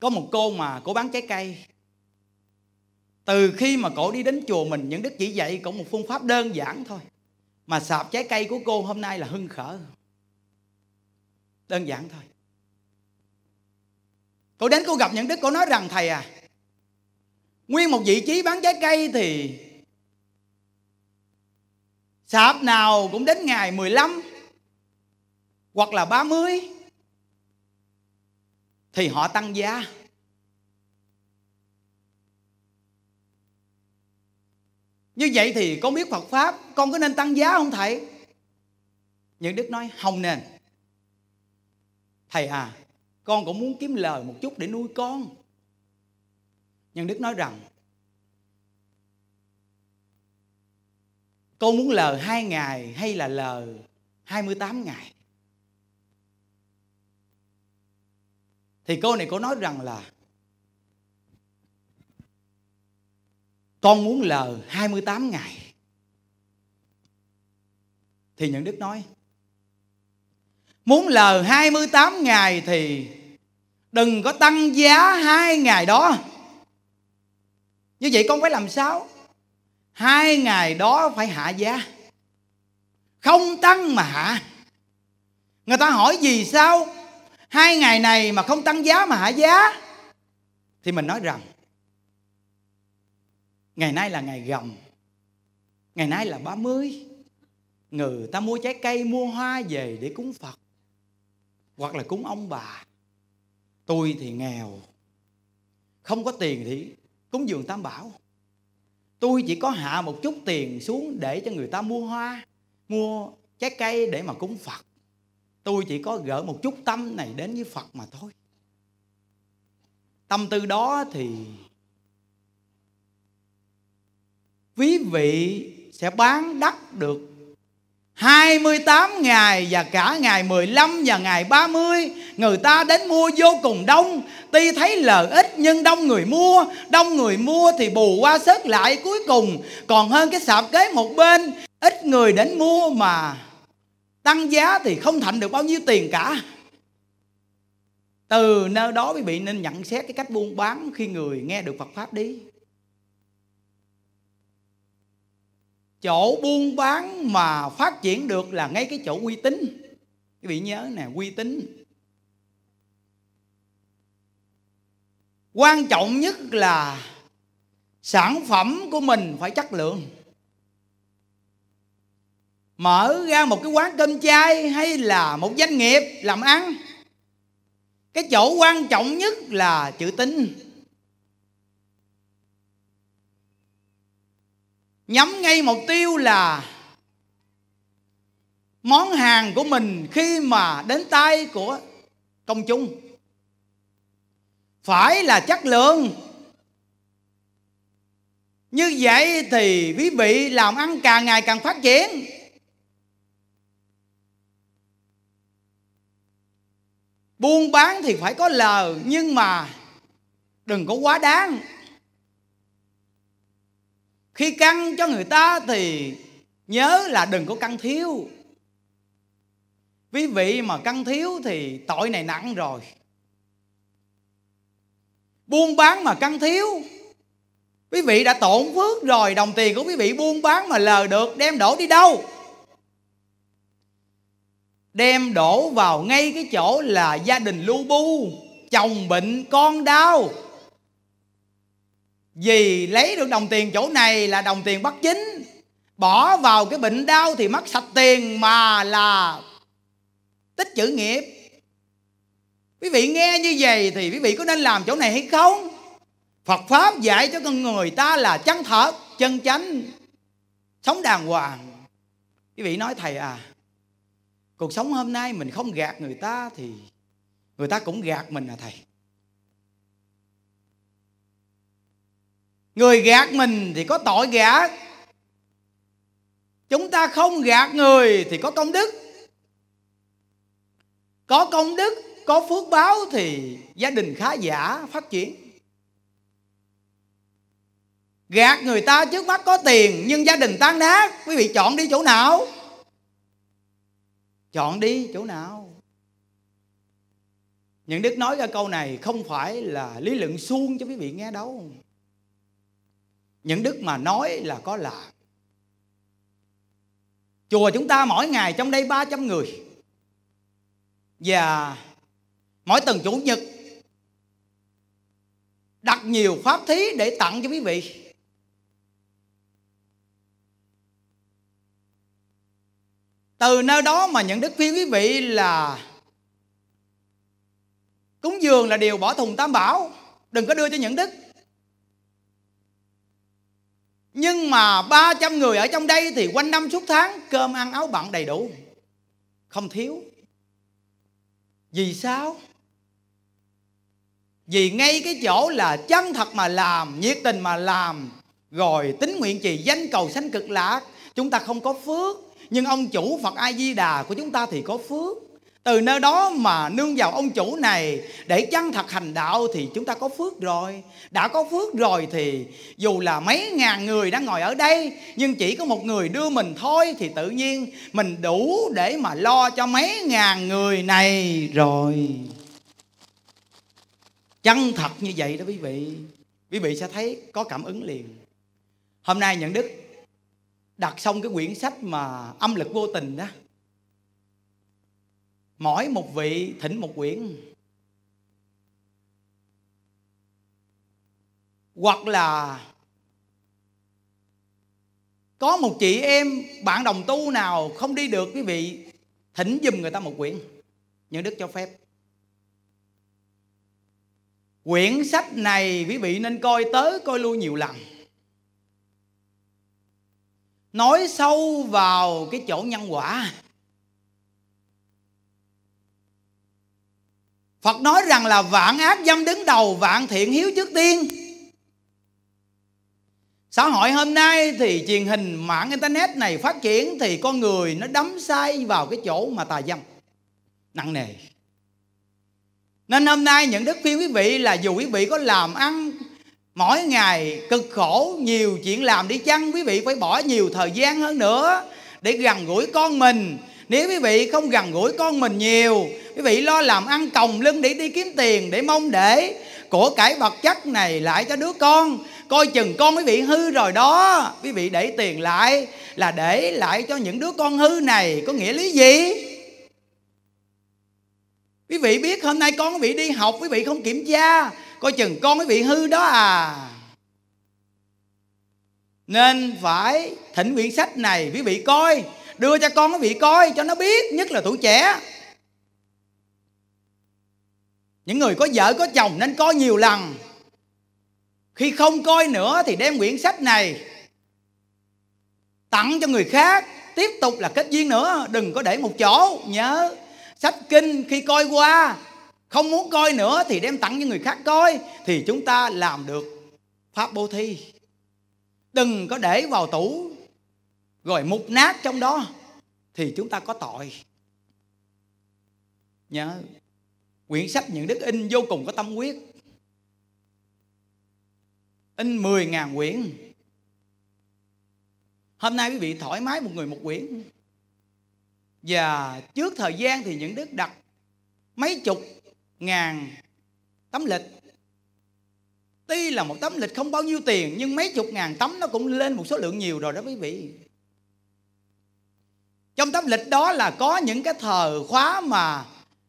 có một cô mà cô bán trái cây từ khi mà cổ đi đến chùa mình những đức chỉ dạy cổ một phương pháp đơn giản thôi mà sạp trái cây của cô hôm nay là hưng khởi, đơn giản thôi cô đến cô gặp những đức cô nói rằng thầy à nguyên một vị trí bán trái cây thì sạp nào cũng đến ngày 15 hoặc là 30 thì họ tăng giá như vậy thì con biết phật pháp con có nên tăng giá không thầy những đức nói không nên thầy à con cũng muốn kiếm lời một chút để nuôi con nhân đức nói rằng con muốn lờ hai ngày hay là lờ 28 ngày thì cô này cô nói rằng là con muốn lờ 28 ngày thì nhận đức nói muốn lờ 28 ngày thì đừng có tăng giá hai ngày đó như vậy con phải làm sao hai ngày đó phải hạ giá không tăng mà hạ người ta hỏi gì sao hai ngày này mà không tăng giá mà hạ giá thì mình nói rằng ngày nay là ngày gồng ngày nay là ba mươi người ta mua trái cây mua hoa về để cúng phật hoặc là cúng ông bà tôi thì nghèo không có tiền thì cúng dường tam bảo tôi chỉ có hạ một chút tiền xuống để cho người ta mua hoa mua trái cây để mà cúng phật tôi chỉ có gỡ một chút tâm này đến với phật mà thôi tâm tư đó thì quý vị sẽ bán đắt được 28 ngày và cả ngày 15 và ngày 30 Người ta đến mua vô cùng đông Tuy thấy lợi ích nhưng đông người mua Đông người mua thì bù qua sớt lại cuối cùng Còn hơn cái sạp kế một bên Ít người đến mua mà tăng giá thì không thành được bao nhiêu tiền cả từ nơi đó quý vị nên nhận xét cái cách buôn bán khi người nghe được Phật Pháp đi chỗ buôn bán mà phát triển được là ngay cái chỗ uy tín quý vị nhớ nè uy tín quan trọng nhất là sản phẩm của mình phải chất lượng mở ra một cái quán cơm chay hay là một doanh nghiệp làm ăn cái chỗ quan trọng nhất là chữ tín nhắm ngay mục tiêu là món hàng của mình khi mà đến tay của công chúng phải là chất lượng như vậy thì quý vị làm ăn càng ngày càng phát triển buôn bán thì phải có lời nhưng mà đừng có quá đáng khi căng cho người ta thì nhớ là đừng có căng thiếu quý vị mà căng thiếu thì tội này nặng rồi buôn bán mà căng thiếu quý vị đã tổn phước rồi đồng tiền của quý vị buôn bán mà lờ được đem đổ đi đâu đem đổ vào ngay cái chỗ là gia đình lu bu chồng bệnh con đau vì lấy được đồng tiền chỗ này là đồng tiền bất chính bỏ vào cái bệnh đau thì mất sạch tiền mà là tích chữ nghiệp quý vị nghe như vậy thì quý vị có nên làm chỗ này hay không phật pháp dạy cho con người ta là chân thật chân chánh sống đàng hoàng quý vị nói thầy à cuộc sống hôm nay mình không gạt người ta thì người ta cũng gạt mình à thầy người gạt mình thì có tội gã chúng ta không gạt người thì có công đức có công đức có phước báo thì gia đình khá giả phát triển gạt người ta trước mắt có tiền nhưng gia đình tan nát quý vị chọn đi chỗ nào chọn đi chỗ nào những đức nói ra câu này không phải là lý luận suông cho quý vị nghe đâu những đức mà nói là có làm chùa chúng ta mỗi ngày trong đây 300 người và mỗi tuần chủ nhật đặt nhiều pháp thí để tặng cho quý vị từ nơi đó mà nhận đức khuyên quý vị là cúng dường là điều bỏ thùng tam bảo đừng có đưa cho nhận đức nhưng mà 300 người ở trong đây thì quanh năm suốt tháng cơm ăn áo bận đầy đủ. Không thiếu. Vì sao? Vì ngay cái chỗ là chân thật mà làm, nhiệt tình mà làm, rồi tính nguyện trì danh cầu sanh cực lạc, chúng ta không có phước nhưng ông chủ phật a di đà của chúng ta thì có phước từ nơi đó mà nương vào ông chủ này để chăng thật hành đạo thì chúng ta có phước rồi đã có phước rồi thì dù là mấy ngàn người đang ngồi ở đây nhưng chỉ có một người đưa mình thôi thì tự nhiên mình đủ để mà lo cho mấy ngàn người này rồi chân thật như vậy đó quý vị quý vị sẽ thấy có cảm ứng liền hôm nay nhận đức đặt xong cái quyển sách mà âm lực vô tình đó mỗi một vị thỉnh một quyển hoặc là có một chị em bạn đồng tu nào không đi được quý vị thỉnh giùm người ta một quyển những đức cho phép quyển sách này quý vị nên coi tới coi lui nhiều lần nói sâu vào cái chỗ nhân quả Phật nói rằng là vạn ác dâm đứng đầu Vạn thiện hiếu trước tiên Xã hội hôm nay thì truyền hình mạng internet này phát triển Thì con người nó đắm say vào cái chỗ mà tà dâm Nặng nề Nên hôm nay những đức khuyên quý vị là dù quý vị có làm ăn mỗi ngày cực khổ nhiều chuyện làm đi chăng quý vị phải bỏ nhiều thời gian hơn nữa để gần gũi con mình nếu quý vị không gần gũi con mình nhiều quý vị lo làm ăn còng lưng để đi kiếm tiền để mong để của cải vật chất này lại cho đứa con coi chừng con quý vị hư rồi đó quý vị để tiền lại là để lại cho những đứa con hư này có nghĩa lý gì quý vị biết hôm nay con quý vị đi học quý vị không kiểm tra coi chừng con cái bị hư đó à nên phải thỉnh quyển sách này quý vị coi đưa cho con quý vị coi cho nó biết nhất là tuổi trẻ những người có vợ có chồng nên coi nhiều lần khi không coi nữa thì đem quyển sách này tặng cho người khác tiếp tục là kết duyên nữa đừng có để một chỗ nhớ sách kinh khi coi qua không muốn coi nữa thì đem tặng cho người khác coi thì chúng ta làm được pháp bố thi đừng có để vào tủ rồi mục nát trong đó thì chúng ta có tội nhớ quyển sách những đức in vô cùng có tâm quyết in 10.000 quyển hôm nay quý vị thoải mái một người một quyển và trước thời gian thì những đức đặt mấy chục ngàn tấm lịch Tuy là một tấm lịch không bao nhiêu tiền Nhưng mấy chục ngàn tấm nó cũng lên một số lượng nhiều rồi đó quý vị Trong tấm lịch đó là có những cái thờ khóa mà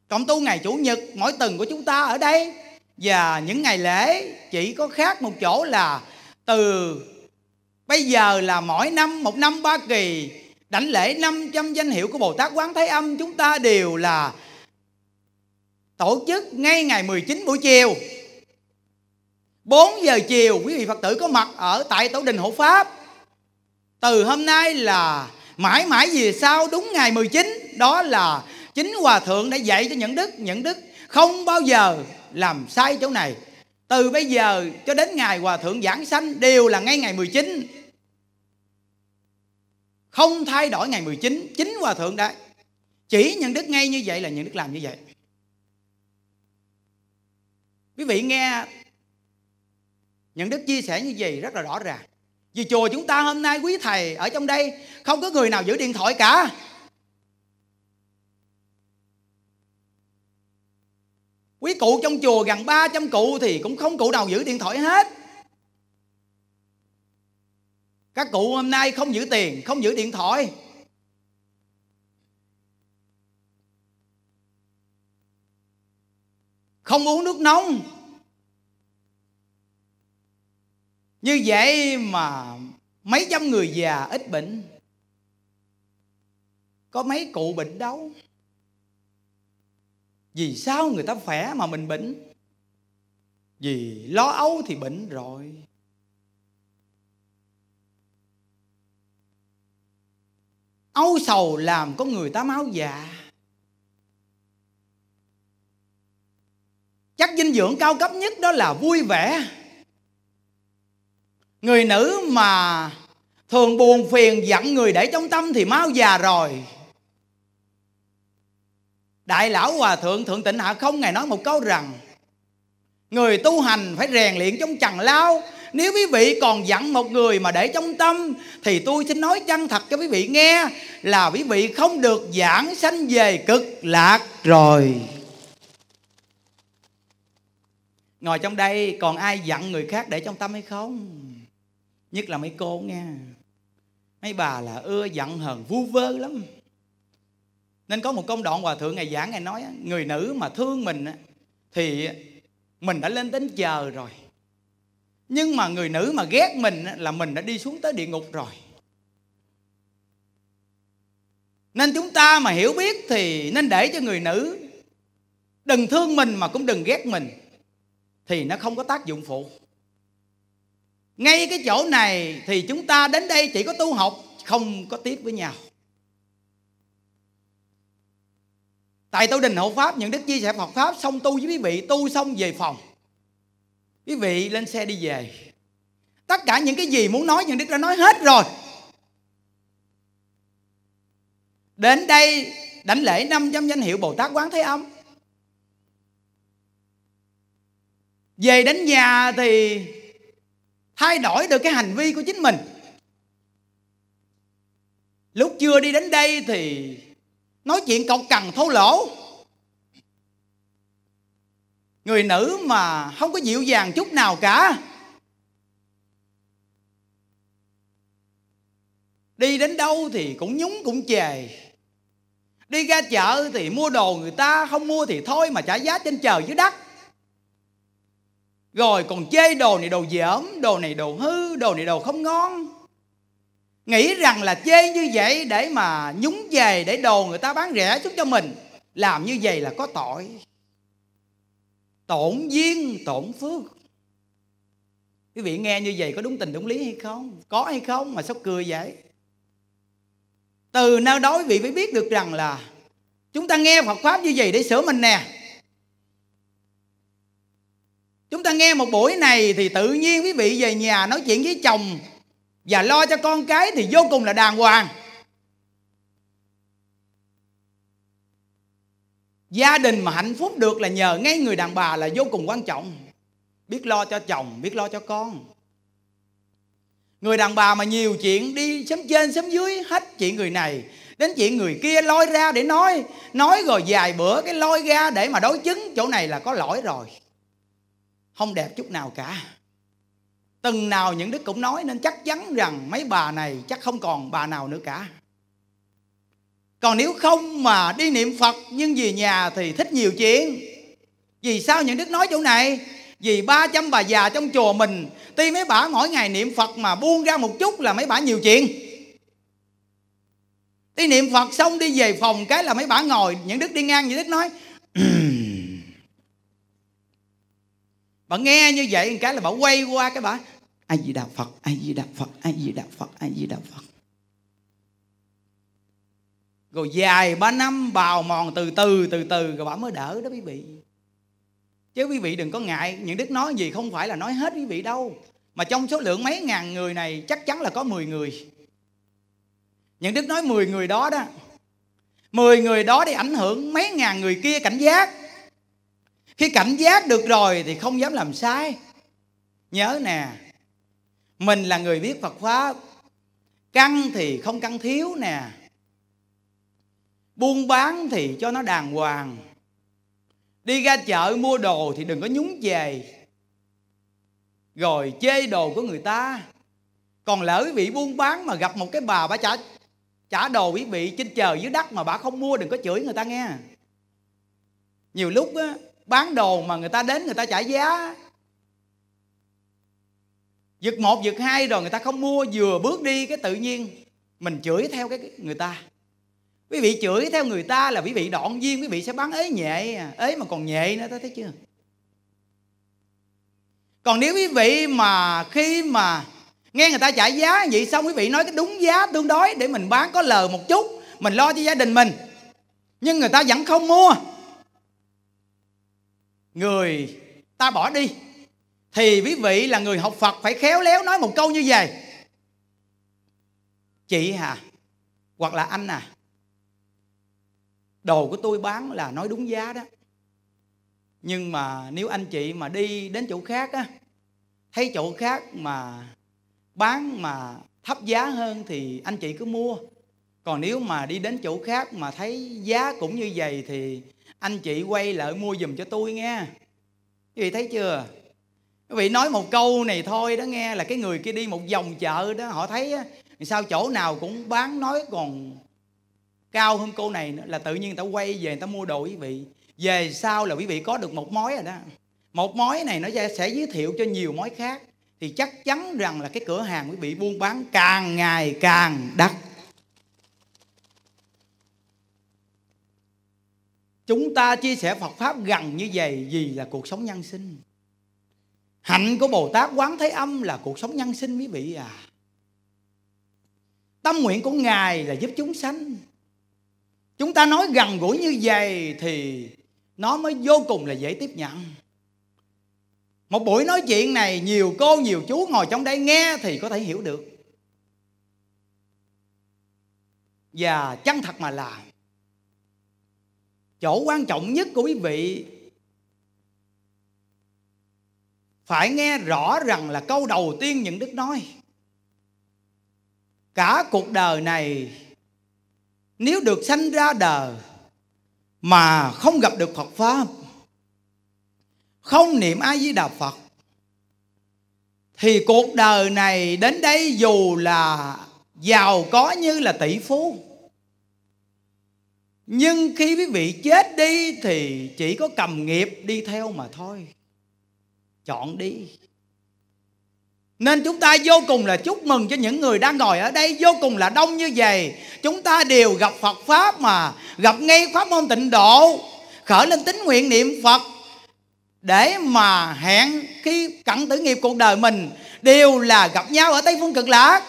Cộng tu ngày Chủ nhật mỗi tuần của chúng ta ở đây Và những ngày lễ chỉ có khác một chỗ là Từ bây giờ là mỗi năm, một năm ba kỳ Đảnh lễ 500 danh hiệu của Bồ Tát Quán Thế Âm Chúng ta đều là tổ chức ngay ngày 19 buổi chiều 4 giờ chiều quý vị Phật tử có mặt ở tại Tổ đình Hộ Pháp Từ hôm nay là mãi mãi về sau đúng ngày 19 Đó là chính Hòa Thượng đã dạy cho những đức Những đức không bao giờ làm sai chỗ này Từ bây giờ cho đến ngày Hòa Thượng giảng sanh đều là ngay ngày 19 Không thay đổi ngày 19 Chính Hòa Thượng đã chỉ những đức ngay như vậy là những đức làm như vậy quý vị nghe những đức chia sẻ như vậy rất là rõ ràng vì chùa chúng ta hôm nay quý thầy ở trong đây không có người nào giữ điện thoại cả Quý cụ trong chùa gần 300 cụ thì cũng không cụ nào giữ điện thoại hết Các cụ hôm nay không giữ tiền, không giữ điện thoại không uống nước nóng như vậy mà mấy trăm người già ít bệnh có mấy cụ bệnh đâu vì sao người ta khỏe mà mình bệnh vì lo âu thì bệnh rồi âu sầu làm có người ta máu già chất dinh dưỡng cao cấp nhất đó là vui vẻ người nữ mà thường buồn phiền dặn người để trong tâm thì mau già rồi đại lão hòa thượng thượng tịnh hạ không ngày nói một câu rằng người tu hành phải rèn luyện trong trần lao nếu quý vị còn dặn một người mà để trong tâm Thì tôi xin nói chân thật cho quý vị nghe Là quý vị không được giảng sanh về cực lạc rồi ngồi trong đây còn ai dặn người khác để trong tâm hay không nhất là mấy cô nghe mấy bà là ưa giận hờn vu vơ lắm nên có một công đoạn hòa thượng ngày giảng ngày nói người nữ mà thương mình thì mình đã lên đến chờ rồi nhưng mà người nữ mà ghét mình là mình đã đi xuống tới địa ngục rồi nên chúng ta mà hiểu biết thì nên để cho người nữ đừng thương mình mà cũng đừng ghét mình thì nó không có tác dụng phụ ngay cái chỗ này thì chúng ta đến đây chỉ có tu học không có tiếp với nhau tại tu đình hộ pháp những đức chia sẻ phật pháp xong tu với quý vị tu xong về phòng quý vị lên xe đi về tất cả những cái gì muốn nói những đức đã nói hết rồi đến đây đảnh lễ năm trăm danh hiệu bồ tát quán thế âm về đến nhà thì thay đổi được cái hành vi của chính mình lúc chưa đi đến đây thì nói chuyện cọc cằn thô lỗ người nữ mà không có dịu dàng chút nào cả đi đến đâu thì cũng nhúng cũng chề đi ra chợ thì mua đồ người ta không mua thì thôi mà trả giá trên trời dưới đất rồi còn chê đồ này đồ dởm đồ này đồ hư đồ này đồ không ngon nghĩ rằng là chê như vậy để mà nhúng về để đồ người ta bán rẻ chút cho mình làm như vậy là có tội tổn duyên tổn phước quý vị nghe như vậy có đúng tình đúng lý hay không có hay không mà sốc cười vậy từ nơi đó quý vị mới biết được rằng là chúng ta nghe phật pháp như vậy để sửa mình nè Chúng ta nghe một buổi này thì tự nhiên quý vị về nhà nói chuyện với chồng và lo cho con cái thì vô cùng là đàng hoàng. Gia đình mà hạnh phúc được là nhờ ngay người đàn bà là vô cùng quan trọng. Biết lo cho chồng, biết lo cho con. Người đàn bà mà nhiều chuyện đi sớm trên sớm dưới hết chuyện người này đến chuyện người kia lôi ra để nói nói rồi vài bữa cái lôi ra để mà đối chứng chỗ này là có lỗi rồi không đẹp chút nào cả từng nào những đức cũng nói nên chắc chắn rằng mấy bà này chắc không còn bà nào nữa cả còn nếu không mà đi niệm phật nhưng về nhà thì thích nhiều chuyện vì sao những đức nói chỗ này vì 300 bà già trong chùa mình Tuy mấy bà mỗi ngày niệm Phật mà buông ra một chút là mấy bà nhiều chuyện Đi niệm Phật xong đi về phòng cái là mấy bà ngồi Những đức đi ngang những đức nói bà nghe như vậy cái là bà quay qua cái bà ai gì đạo phật ai gì đạo phật ai gì đạo phật ai gì đạo phật rồi dài ba năm bào mòn từ từ từ từ rồi bà mới đỡ đó quý vị chứ quý vị đừng có ngại những đức nói gì không phải là nói hết quý vị đâu mà trong số lượng mấy ngàn người này chắc chắn là có 10 người những đức nói 10 người đó đó 10 người đó để ảnh hưởng mấy ngàn người kia cảnh giác khi cảnh giác được rồi thì không dám làm sai nhớ nè mình là người biết phật pháp căn thì không căn thiếu nè buôn bán thì cho nó đàng hoàng đi ra chợ mua đồ thì đừng có nhúng về rồi chê đồ của người ta còn lỡ bị buôn bán mà gặp một cái bà bà trả trả đồ quý vị trên trời dưới đất mà bà không mua đừng có chửi người ta nghe nhiều lúc á bán đồ mà người ta đến người ta trả giá giật một giật hai rồi người ta không mua vừa bước đi cái tự nhiên mình chửi theo cái người ta quý vị chửi theo người ta là quý vị đoạn duyên quý vị sẽ bán ế nhẹ ế mà còn nhẹ nữa thấy chưa còn nếu quý vị mà khi mà nghe người ta trả giá vậy xong quý vị nói cái đúng giá tương đối để mình bán có lời một chút mình lo cho gia đình mình nhưng người ta vẫn không mua người ta bỏ đi thì quý vị là người học Phật phải khéo léo nói một câu như vậy chị hà hoặc là anh à đồ của tôi bán là nói đúng giá đó nhưng mà nếu anh chị mà đi đến chỗ khác á thấy chỗ khác mà bán mà thấp giá hơn thì anh chị cứ mua còn nếu mà đi đến chỗ khác mà thấy giá cũng như vậy thì anh chị quay lại mua giùm cho tôi nghe quý vị thấy chưa quý vị nói một câu này thôi đó nghe là cái người kia đi một vòng chợ đó họ thấy á, sao chỗ nào cũng bán nói còn cao hơn cô này nữa là tự nhiên người ta quay về người ta mua đồ quý vị về sau là quý vị có được một mối rồi đó một mối này nó sẽ giới thiệu cho nhiều mối khác thì chắc chắn rằng là cái cửa hàng quý vị buôn bán càng ngày càng đắt chúng ta chia sẻ Phật pháp gần như vậy vì là cuộc sống nhân sinh hạnh của Bồ Tát quán thế âm là cuộc sống nhân sinh quý vị à tâm nguyện của ngài là giúp chúng sanh chúng ta nói gần gũi như vậy thì nó mới vô cùng là dễ tiếp nhận một buổi nói chuyện này nhiều cô nhiều chú ngồi trong đây nghe thì có thể hiểu được và chân thật mà làm chỗ quan trọng nhất của quý vị phải nghe rõ rằng là câu đầu tiên những đức nói cả cuộc đời này nếu được sanh ra đời mà không gặp được Phật pháp không niệm ai di đà Phật thì cuộc đời này đến đây dù là giàu có như là tỷ phú nhưng khi quý vị chết đi thì chỉ có cầm nghiệp đi theo mà thôi chọn đi nên chúng ta vô cùng là chúc mừng cho những người đang ngồi ở đây Vô cùng là đông như vậy Chúng ta đều gặp Phật Pháp mà Gặp ngay Pháp môn tịnh độ Khởi lên tính nguyện niệm Phật Để mà hẹn khi cận tử nghiệp cuộc đời mình Đều là gặp nhau ở Tây Phương Cực Lạc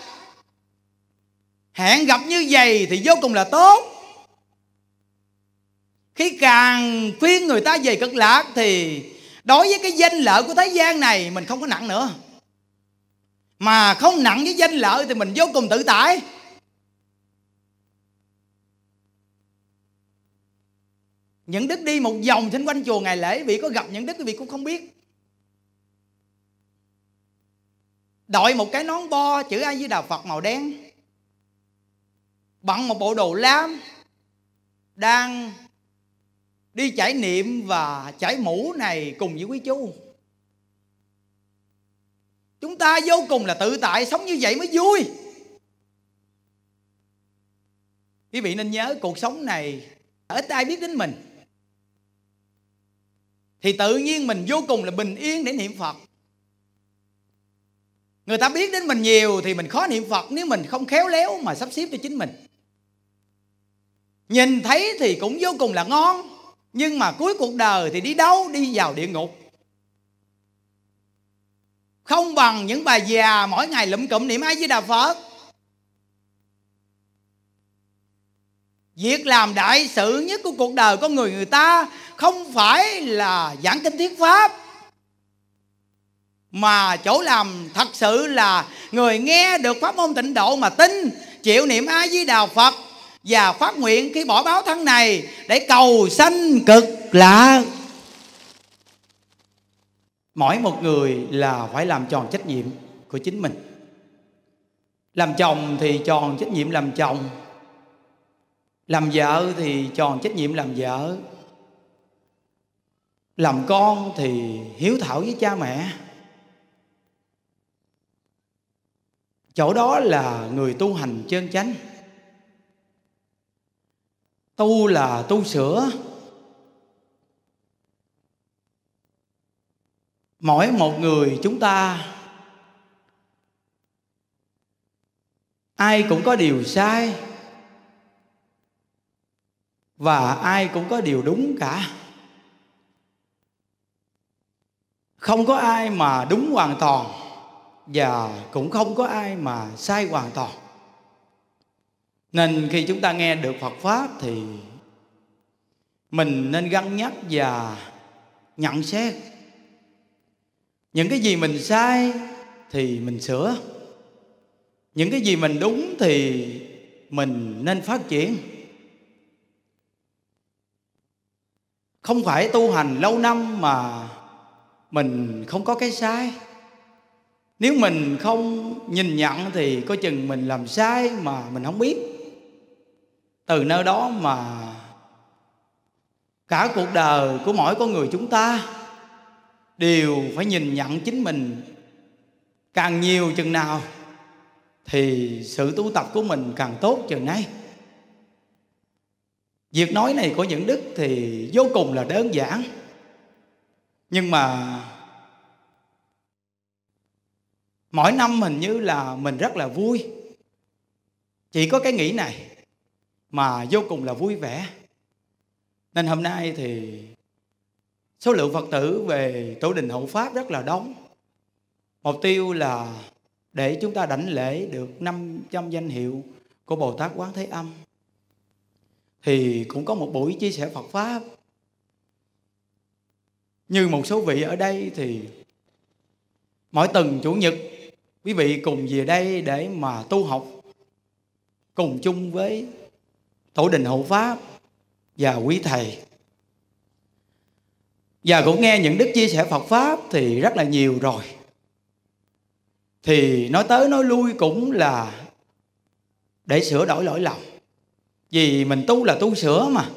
Hẹn gặp như vậy thì vô cùng là tốt khi càng khuyên người ta về cực lạc thì đối với cái danh lợi của thế gian này mình không có nặng nữa mà không nặng với danh lợi thì mình vô cùng tự tại những đức đi một vòng xung quanh chùa ngày lễ vị có gặp những đức quý vị cũng không biết đội một cái nón bo chữ a di đà phật màu đen bằng một bộ đồ lam đang đi trải niệm và trải mũ này cùng với quý chú chúng ta vô cùng là tự tại sống như vậy mới vui quý vị nên nhớ cuộc sống này ít ai biết đến mình thì tự nhiên mình vô cùng là bình yên để niệm phật người ta biết đến mình nhiều thì mình khó niệm phật nếu mình không khéo léo mà sắp xếp cho chính mình nhìn thấy thì cũng vô cùng là ngon nhưng mà cuối cuộc đời thì đi đâu đi vào địa ngục không bằng những bà già mỗi ngày lụm cụm niệm ai với đà phật việc làm đại sự nhất của cuộc đời con người người ta không phải là giảng kinh thuyết pháp mà chỗ làm thật sự là người nghe được pháp môn tịnh độ mà tin chịu niệm ai với đà phật và phát nguyện khi bỏ báo thân này để cầu sanh cực lạc mỗi một người là phải làm tròn trách nhiệm của chính mình làm chồng thì tròn trách nhiệm làm chồng làm vợ thì tròn trách nhiệm làm vợ làm con thì hiếu thảo với cha mẹ chỗ đó là người tu hành chân chánh tu là tu sửa mỗi một người chúng ta ai cũng có điều sai và ai cũng có điều đúng cả không có ai mà đúng hoàn toàn và cũng không có ai mà sai hoàn toàn nên khi chúng ta nghe được Phật Pháp thì Mình nên gắn nhắc và nhận xét Những cái gì mình sai thì mình sửa Những cái gì mình đúng thì mình nên phát triển Không phải tu hành lâu năm mà mình không có cái sai nếu mình không nhìn nhận thì có chừng mình làm sai mà mình không biết từ nơi đó mà cả cuộc đời của mỗi con người chúng ta đều phải nhìn nhận chính mình càng nhiều chừng nào thì sự tu tập của mình càng tốt chừng nay việc nói này của những đức thì vô cùng là đơn giản nhưng mà mỗi năm hình như là mình rất là vui chỉ có cái nghĩ này mà vô cùng là vui vẻ nên hôm nay thì số lượng phật tử về tổ đình hậu pháp rất là đông mục tiêu là để chúng ta đảnh lễ được 500 danh hiệu của Bồ Tát Quán Thế Âm thì cũng có một buổi chia sẻ Phật pháp như một số vị ở đây thì mỗi tuần chủ nhật quý vị cùng về đây để mà tu học cùng chung với tổ đình hậu pháp và quý thầy và cũng nghe những đức chia sẻ Phật pháp thì rất là nhiều rồi thì nói tới nói lui cũng là để sửa đổi lỗi lầm vì mình tu là tu sửa mà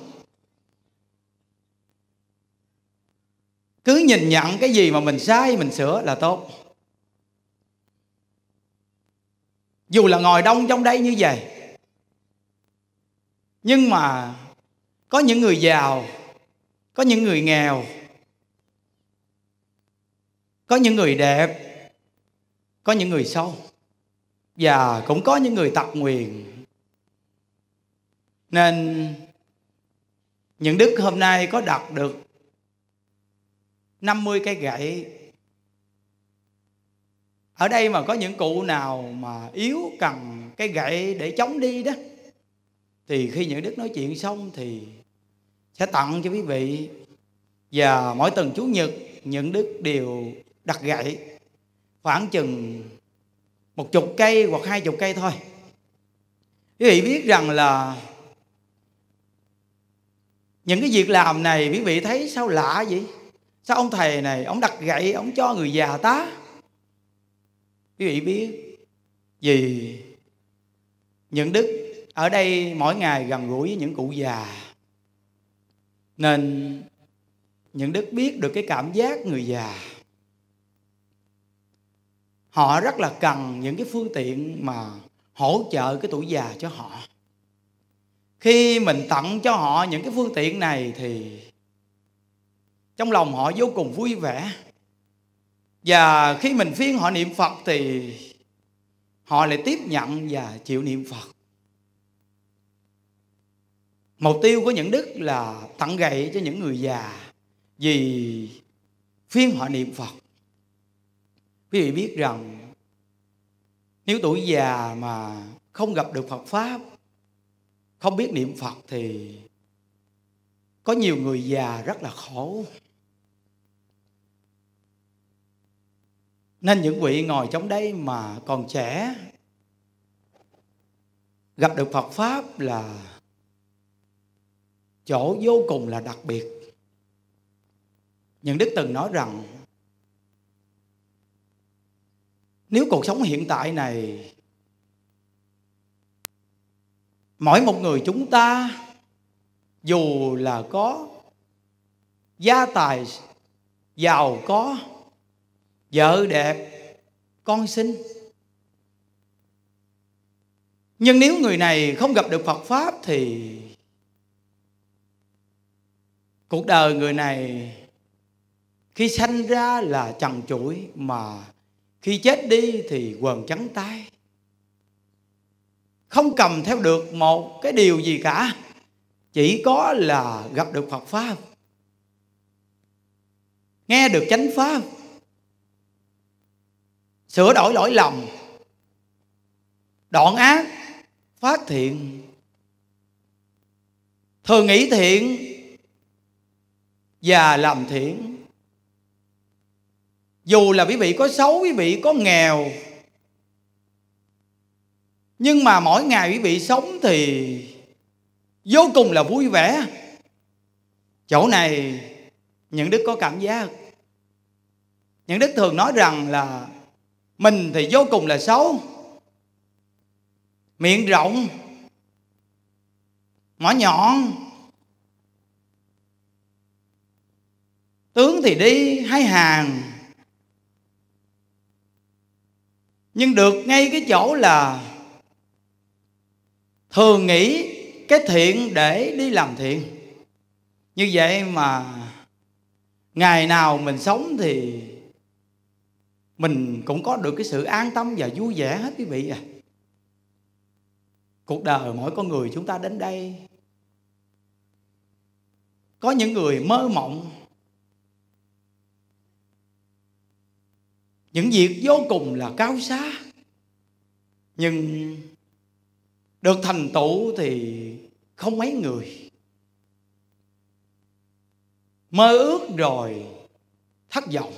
cứ nhìn nhận cái gì mà mình sai mình sửa là tốt dù là ngồi đông trong đây như vậy nhưng mà có những người giàu có những người nghèo có những người đẹp có những người xấu và cũng có những người tật nguyền nên những đức hôm nay có đặt được 50 cái gậy ở đây mà có những cụ nào mà yếu cần cái gậy để chống đi đó thì khi những đức nói chuyện xong thì sẽ tặng cho quý vị và mỗi tuần chủ nhật những đức đều đặt gậy khoảng chừng một chục cây hoặc hai chục cây thôi quý vị biết rằng là những cái việc làm này quý vị thấy sao lạ vậy sao ông thầy này ông đặt gậy ông cho người già tá quý vị biết vì những đức ở đây mỗi ngày gần gũi với những cụ già nên những đức biết được cái cảm giác người già họ rất là cần những cái phương tiện mà hỗ trợ cái tuổi già cho họ khi mình tặng cho họ những cái phương tiện này thì trong lòng họ vô cùng vui vẻ và khi mình phiên họ niệm phật thì họ lại tiếp nhận và chịu niệm phật mục tiêu của những đức là tặng gậy cho những người già vì phiên họ niệm phật quý vị biết rằng nếu tuổi già mà không gặp được phật pháp không biết niệm phật thì có nhiều người già rất là khổ nên những vị ngồi trong đây mà còn trẻ gặp được phật pháp là chỗ vô cùng là đặc biệt những đức từng nói rằng nếu cuộc sống hiện tại này mỗi một người chúng ta dù là có gia tài giàu có vợ đẹp con sinh nhưng nếu người này không gặp được phật pháp thì cuộc đời người này khi sanh ra là trần trụi mà khi chết đi thì quần trắng tay không cầm theo được một cái điều gì cả chỉ có là gặp được Phật pháp nghe được chánh pháp sửa đổi lỗi lầm đoạn ác phát thiện thường nghĩ thiện và làm thiện dù là quý vị có xấu quý vị có nghèo nhưng mà mỗi ngày quý vị sống thì vô cùng là vui vẻ chỗ này những đức có cảm giác những đức thường nói rằng là mình thì vô cùng là xấu miệng rộng mỏ nhọn tướng thì đi hai hàng nhưng được ngay cái chỗ là thường nghĩ cái thiện để đi làm thiện như vậy mà ngày nào mình sống thì mình cũng có được cái sự an tâm và vui vẻ hết quý vị à cuộc đời mỗi con người chúng ta đến đây có những người mơ mộng những việc vô cùng là cao xa nhưng được thành tựu thì không mấy người mơ ước rồi thất vọng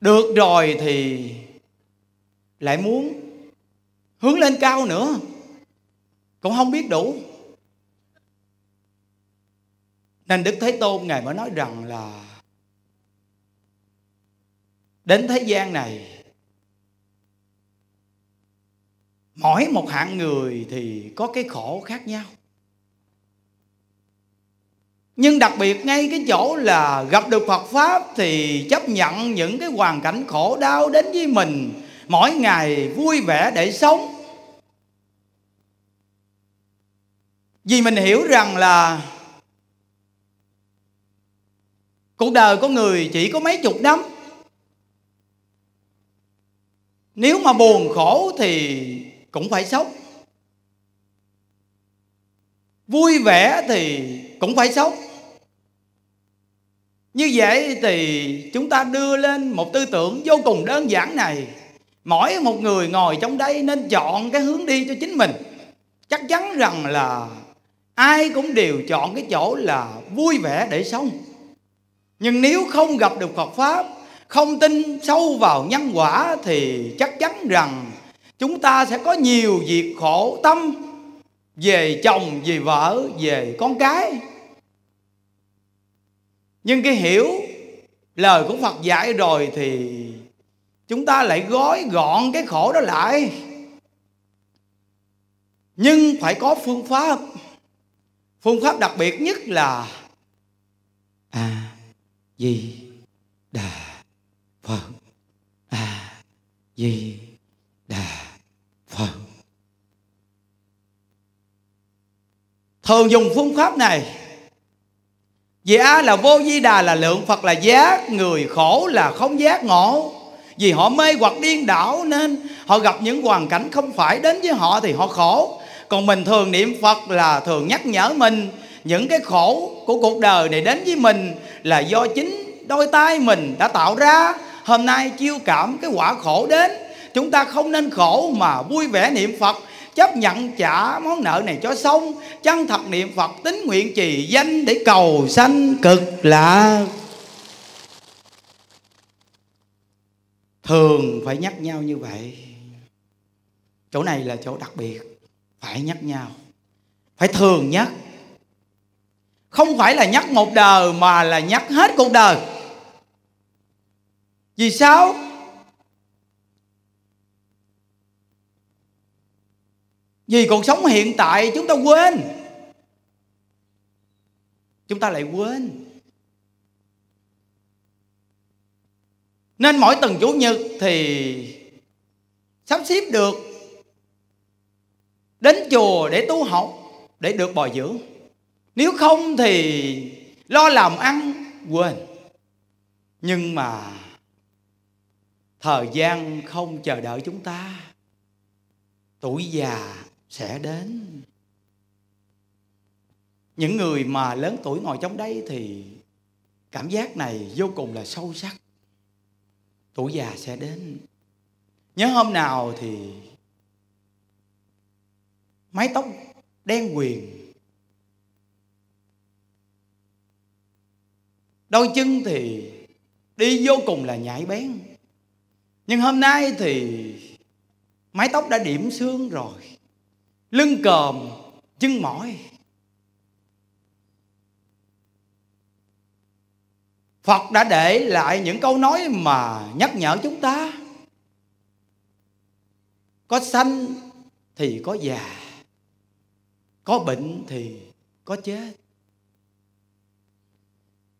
được rồi thì lại muốn hướng lên cao nữa cũng không biết đủ nên đức thế tôn ngài mới nói rằng là đến thế gian này mỗi một hạng người thì có cái khổ khác nhau nhưng đặc biệt ngay cái chỗ là gặp được Phật Pháp Thì chấp nhận những cái hoàn cảnh khổ đau đến với mình Mỗi ngày vui vẻ để sống Vì mình hiểu rằng là Cuộc đời của người chỉ có mấy chục năm nếu mà buồn khổ thì cũng phải sống vui vẻ thì cũng phải sống như vậy thì chúng ta đưa lên một tư tưởng vô cùng đơn giản này mỗi một người ngồi trong đây nên chọn cái hướng đi cho chính mình chắc chắn rằng là ai cũng đều chọn cái chỗ là vui vẻ để sống nhưng nếu không gặp được phật pháp không tin sâu vào nhân quả thì chắc chắn rằng chúng ta sẽ có nhiều việc khổ tâm về chồng về vợ về con cái nhưng cái hiểu lời của phật dạy rồi thì chúng ta lại gói gọn cái khổ đó lại nhưng phải có phương pháp phương pháp đặc biệt nhất là a à, di đà Phật A Di Đà Phật Thường dùng phương pháp này Vì A là vô di đà là lượng Phật là giác Người khổ là không giác ngộ Vì họ mê hoặc điên đảo Nên họ gặp những hoàn cảnh không phải đến với họ Thì họ khổ Còn mình thường niệm Phật là thường nhắc nhở mình Những cái khổ của cuộc đời này đến với mình Là do chính đôi tay mình đã tạo ra hôm nay chiêu cảm cái quả khổ đến chúng ta không nên khổ mà vui vẻ niệm phật chấp nhận trả món nợ này cho xong chân thật niệm phật tín nguyện trì danh để cầu sanh cực lạc thường phải nhắc nhau như vậy chỗ này là chỗ đặc biệt phải nhắc nhau phải thường nhắc không phải là nhắc một đời mà là nhắc hết cuộc đời vì sao? Vì cuộc sống hiện tại chúng ta quên Chúng ta lại quên Nên mỗi tuần Chủ nhật thì Sắp xếp được Đến chùa để tu học Để được bồi dưỡng Nếu không thì lo làm ăn quên Nhưng mà thời gian không chờ đợi chúng ta tuổi già sẽ đến những người mà lớn tuổi ngồi trong đây thì cảm giác này vô cùng là sâu sắc tuổi già sẽ đến nhớ hôm nào thì mái tóc đen quyền đôi chân thì đi vô cùng là nhảy bén nhưng hôm nay thì mái tóc đã điểm xương rồi lưng còm chân mỏi phật đã để lại những câu nói mà nhắc nhở chúng ta có sanh thì có già có bệnh thì có chết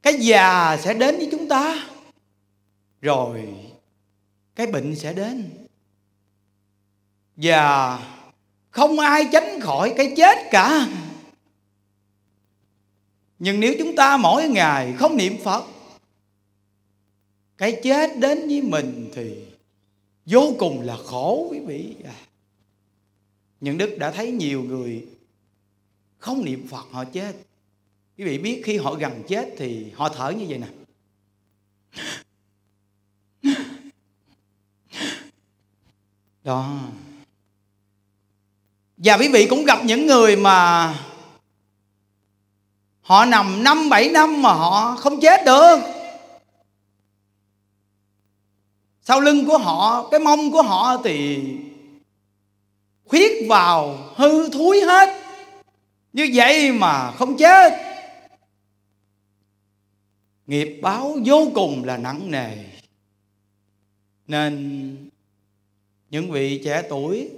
cái già sẽ đến với chúng ta rồi cái bệnh sẽ đến và không ai tránh khỏi cái chết cả nhưng nếu chúng ta mỗi ngày không niệm phật cái chết đến với mình thì vô cùng là khổ quý vị những đức đã thấy nhiều người không niệm phật họ chết quý vị biết khi họ gần chết thì họ thở như vậy nè đó và quý vị cũng gặp những người mà họ nằm năm bảy năm mà họ không chết được sau lưng của họ cái mông của họ thì khuyết vào hư thúi hết như vậy mà không chết nghiệp báo vô cùng là nặng nề nên những vị trẻ tuổi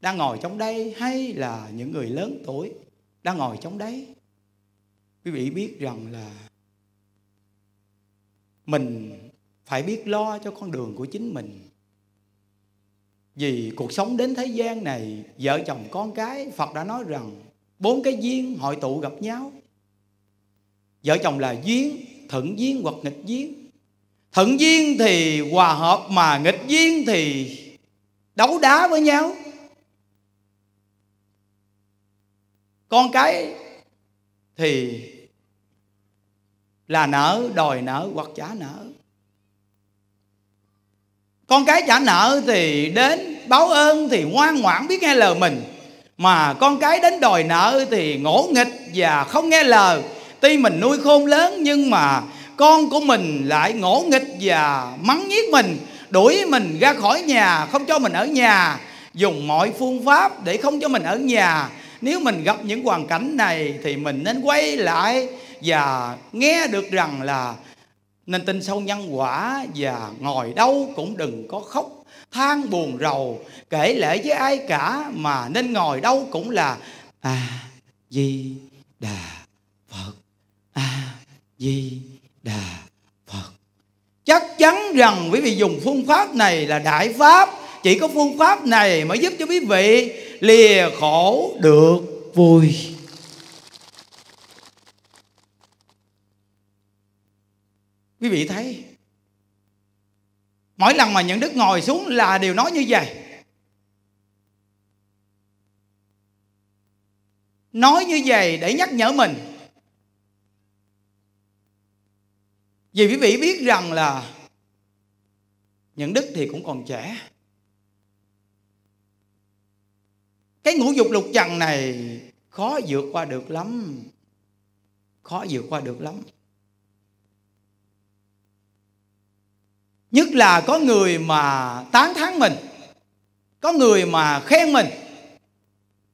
đang ngồi trong đây hay là những người lớn tuổi đang ngồi trong đấy quý vị biết rằng là mình phải biết lo cho con đường của chính mình vì cuộc sống đến thế gian này vợ chồng con cái phật đã nói rằng bốn cái duyên hội tụ gặp nhau vợ chồng là duyên thuận duyên hoặc nghịch duyên thuận duyên thì hòa hợp mà nghịch duyên thì đấu đá với nhau con cái thì là nợ đòi nợ hoặc trả nợ con cái trả nợ thì đến báo ơn thì ngoan ngoãn biết nghe lời mình mà con cái đến đòi nợ thì ngỗ nghịch và không nghe lời tuy mình nuôi khôn lớn nhưng mà con của mình lại ngỗ nghịch và mắng nhiếc mình đuổi mình ra khỏi nhà không cho mình ở nhà dùng mọi phương pháp để không cho mình ở nhà nếu mình gặp những hoàn cảnh này thì mình nên quay lại và nghe được rằng là nên tin sâu nhân quả và ngồi đâu cũng đừng có khóc than buồn rầu kể lễ với ai cả mà nên ngồi đâu cũng là a di đà phật a di đà chắc chắn rằng quý vị dùng phương pháp này là đại pháp chỉ có phương pháp này mới giúp cho quý vị lìa khổ được vui quý vị thấy mỗi lần mà những đức ngồi xuống là đều nói như vậy nói như vậy để nhắc nhở mình vì quý vị biết rằng là những đức thì cũng còn trẻ cái ngũ dục lục trần này khó vượt qua được lắm khó vượt qua được lắm nhất là có người mà tán thán mình có người mà khen mình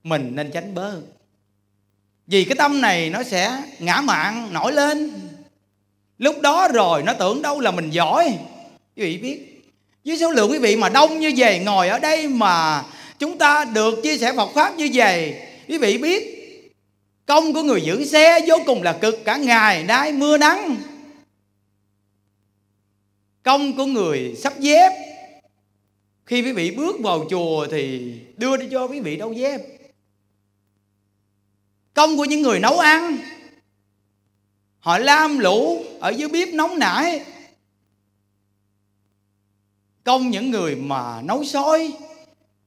mình nên tránh bớt vì cái tâm này nó sẽ ngã mạng nổi lên Lúc đó rồi nó tưởng đâu là mình giỏi Quý vị biết Với số lượng quý vị mà đông như vậy Ngồi ở đây mà chúng ta được chia sẻ Phật Pháp như vậy Quý vị biết Công của người giữ xe vô cùng là cực cả ngày nay mưa nắng Công của người sắp dép Khi quý vị bước vào chùa thì đưa đi cho quý vị đâu dép Công của những người nấu ăn họ lam lũ ở dưới bếp nóng nảy công những người mà nấu xôi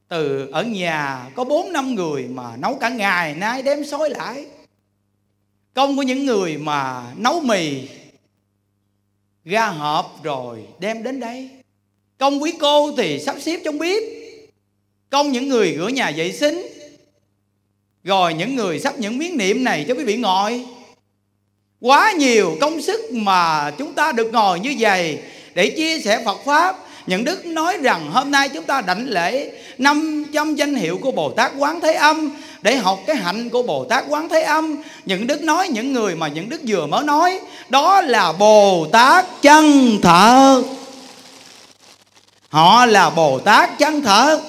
từ ở nhà có bốn năm người mà nấu cả ngày nay đem xối lại công của những người mà nấu mì ra hộp rồi đem đến đây công quý cô thì sắp xếp trong bếp công những người rửa nhà vệ sinh rồi những người sắp những miếng niệm này cho quý vị ngồi quá nhiều công sức mà chúng ta được ngồi như vậy để chia sẻ Phật pháp những đức nói rằng hôm nay chúng ta đảnh lễ 500 danh hiệu của Bồ Tát Quán Thế Âm để học cái hạnh của Bồ Tát Quán Thế Âm. Những đức nói những người mà những đức vừa mới nói đó là Bồ Tát chân Thở. Họ là Bồ Tát chân Thở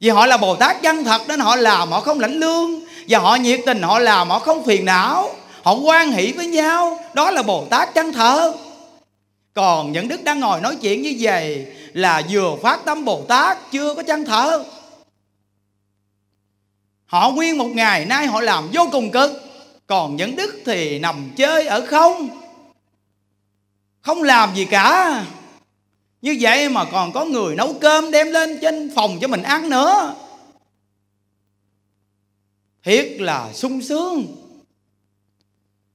Vì họ là Bồ Tát chân thật nên họ làm họ không lãnh lương và họ nhiệt tình họ làm họ không phiền não họ quan hỷ với nhau đó là bồ tát chân thở còn những đức đang ngồi nói chuyện như vậy là vừa phát tâm bồ tát chưa có chân thở họ nguyên một ngày nay họ làm vô cùng cực còn những đức thì nằm chơi ở không không làm gì cả như vậy mà còn có người nấu cơm đem lên trên phòng cho mình ăn nữa thiệt là sung sướng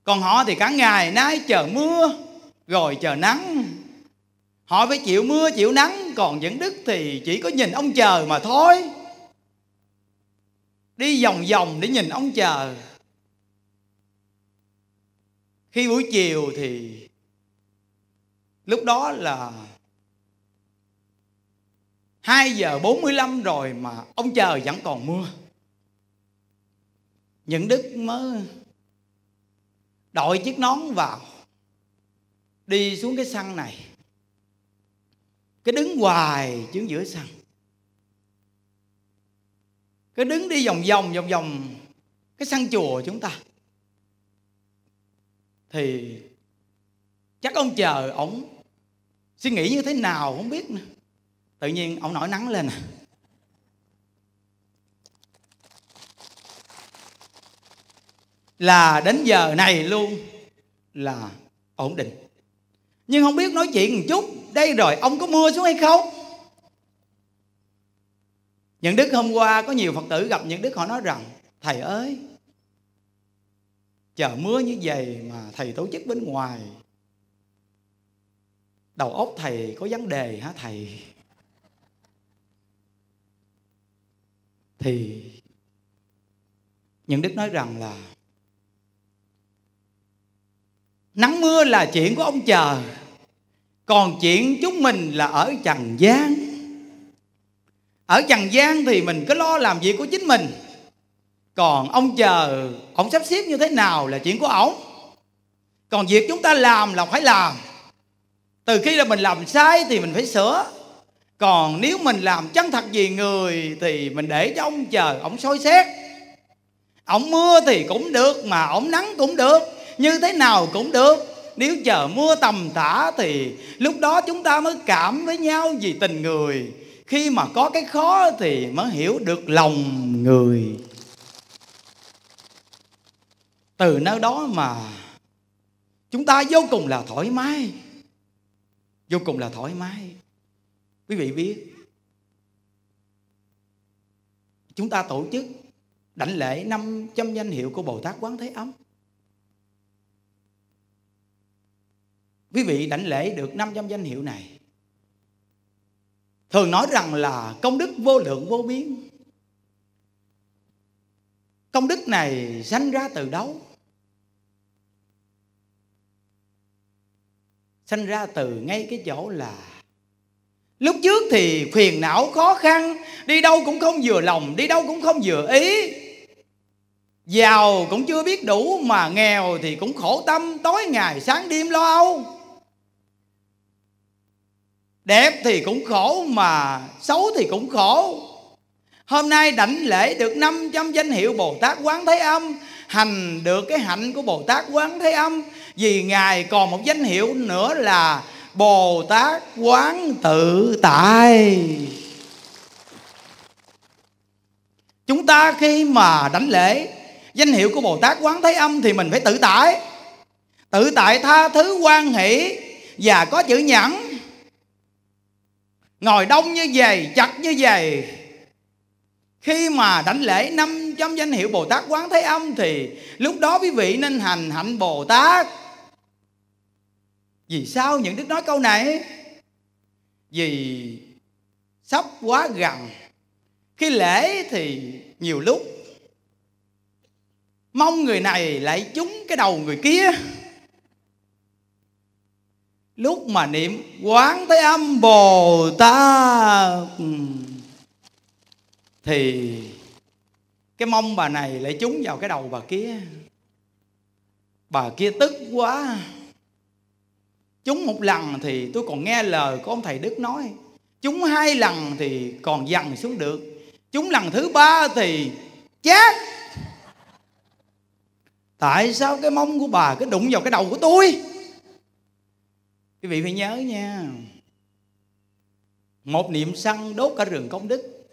còn họ thì cả ngày nay chờ mưa rồi chờ nắng họ phải chịu mưa chịu nắng còn những đức thì chỉ có nhìn ông chờ mà thôi đi vòng vòng để nhìn ông chờ khi buổi chiều thì lúc đó là 2 giờ 45 rồi mà ông chờ vẫn còn mưa những đức mới đội chiếc nón vào đi xuống cái sân này cái đứng hoài chứ giữa sân cái đứng đi vòng vòng vòng vòng cái sân chùa chúng ta thì chắc ông chờ ổng suy nghĩ như thế nào không biết nữa tự nhiên ông nổi nắng lên à là đến giờ này luôn là ổn định nhưng không biết nói chuyện một chút đây rồi ông có mưa xuống hay không những đức hôm qua có nhiều phật tử gặp những đức họ nói rằng thầy ơi chờ mưa như vậy mà thầy tổ chức bên ngoài đầu óc thầy có vấn đề hả thầy thì những đức nói rằng là nắng mưa là chuyện của ông chờ còn chuyện chúng mình là ở trần gian ở trần gian thì mình cứ lo làm việc của chính mình còn ông chờ ông sắp xếp như thế nào là chuyện của ông. còn việc chúng ta làm là phải làm từ khi là mình làm sai thì mình phải sửa còn nếu mình làm chân thật vì người thì mình để cho ông chờ ông soi xét ông mưa thì cũng được mà ông nắng cũng được như thế nào cũng được nếu chờ mưa tầm tã thì lúc đó chúng ta mới cảm với nhau vì tình người khi mà có cái khó thì mới hiểu được lòng người từ nơi đó mà chúng ta vô cùng là thoải mái vô cùng là thoải mái quý vị biết chúng ta tổ chức đảnh lễ năm trăm danh hiệu của Bồ Tát Quán Thế Âm quý vị đảnh lễ được 500 danh hiệu này thường nói rằng là công đức vô lượng vô biên công đức này sanh ra từ đâu sanh ra từ ngay cái chỗ là lúc trước thì phiền não khó khăn đi đâu cũng không vừa lòng đi đâu cũng không vừa ý giàu cũng chưa biết đủ mà nghèo thì cũng khổ tâm tối ngày sáng đêm lo âu Đẹp thì cũng khổ mà xấu thì cũng khổ Hôm nay đảnh lễ được 500 danh hiệu Bồ Tát Quán Thế Âm Hành được cái hạnh của Bồ Tát Quán Thế Âm Vì Ngài còn một danh hiệu nữa là Bồ Tát Quán Tự Tại Chúng ta khi mà đảnh lễ Danh hiệu của Bồ Tát Quán Thế Âm Thì mình phải tự tại Tự tại tha thứ quan hỷ Và có chữ nhẫn Ngồi đông như vậy Chặt như vậy khi mà đảnh lễ năm trong danh hiệu Bồ Tát Quán Thế Âm thì lúc đó quý vị nên hành hạnh Bồ Tát. Vì sao những đức nói câu này? Vì sắp quá gần. Khi lễ thì nhiều lúc mong người này lại trúng cái đầu người kia lúc mà niệm quán thế âm bồ tát ừ. thì cái mông bà này lại trúng vào cái đầu bà kia bà kia tức quá chúng một lần thì tôi còn nghe lời của ông thầy đức nói chúng hai lần thì còn dằn xuống được chúng lần thứ ba thì chết tại sao cái mông của bà cứ đụng vào cái đầu của tôi quý vị phải nhớ nha một niệm săn đốt cả rừng công đức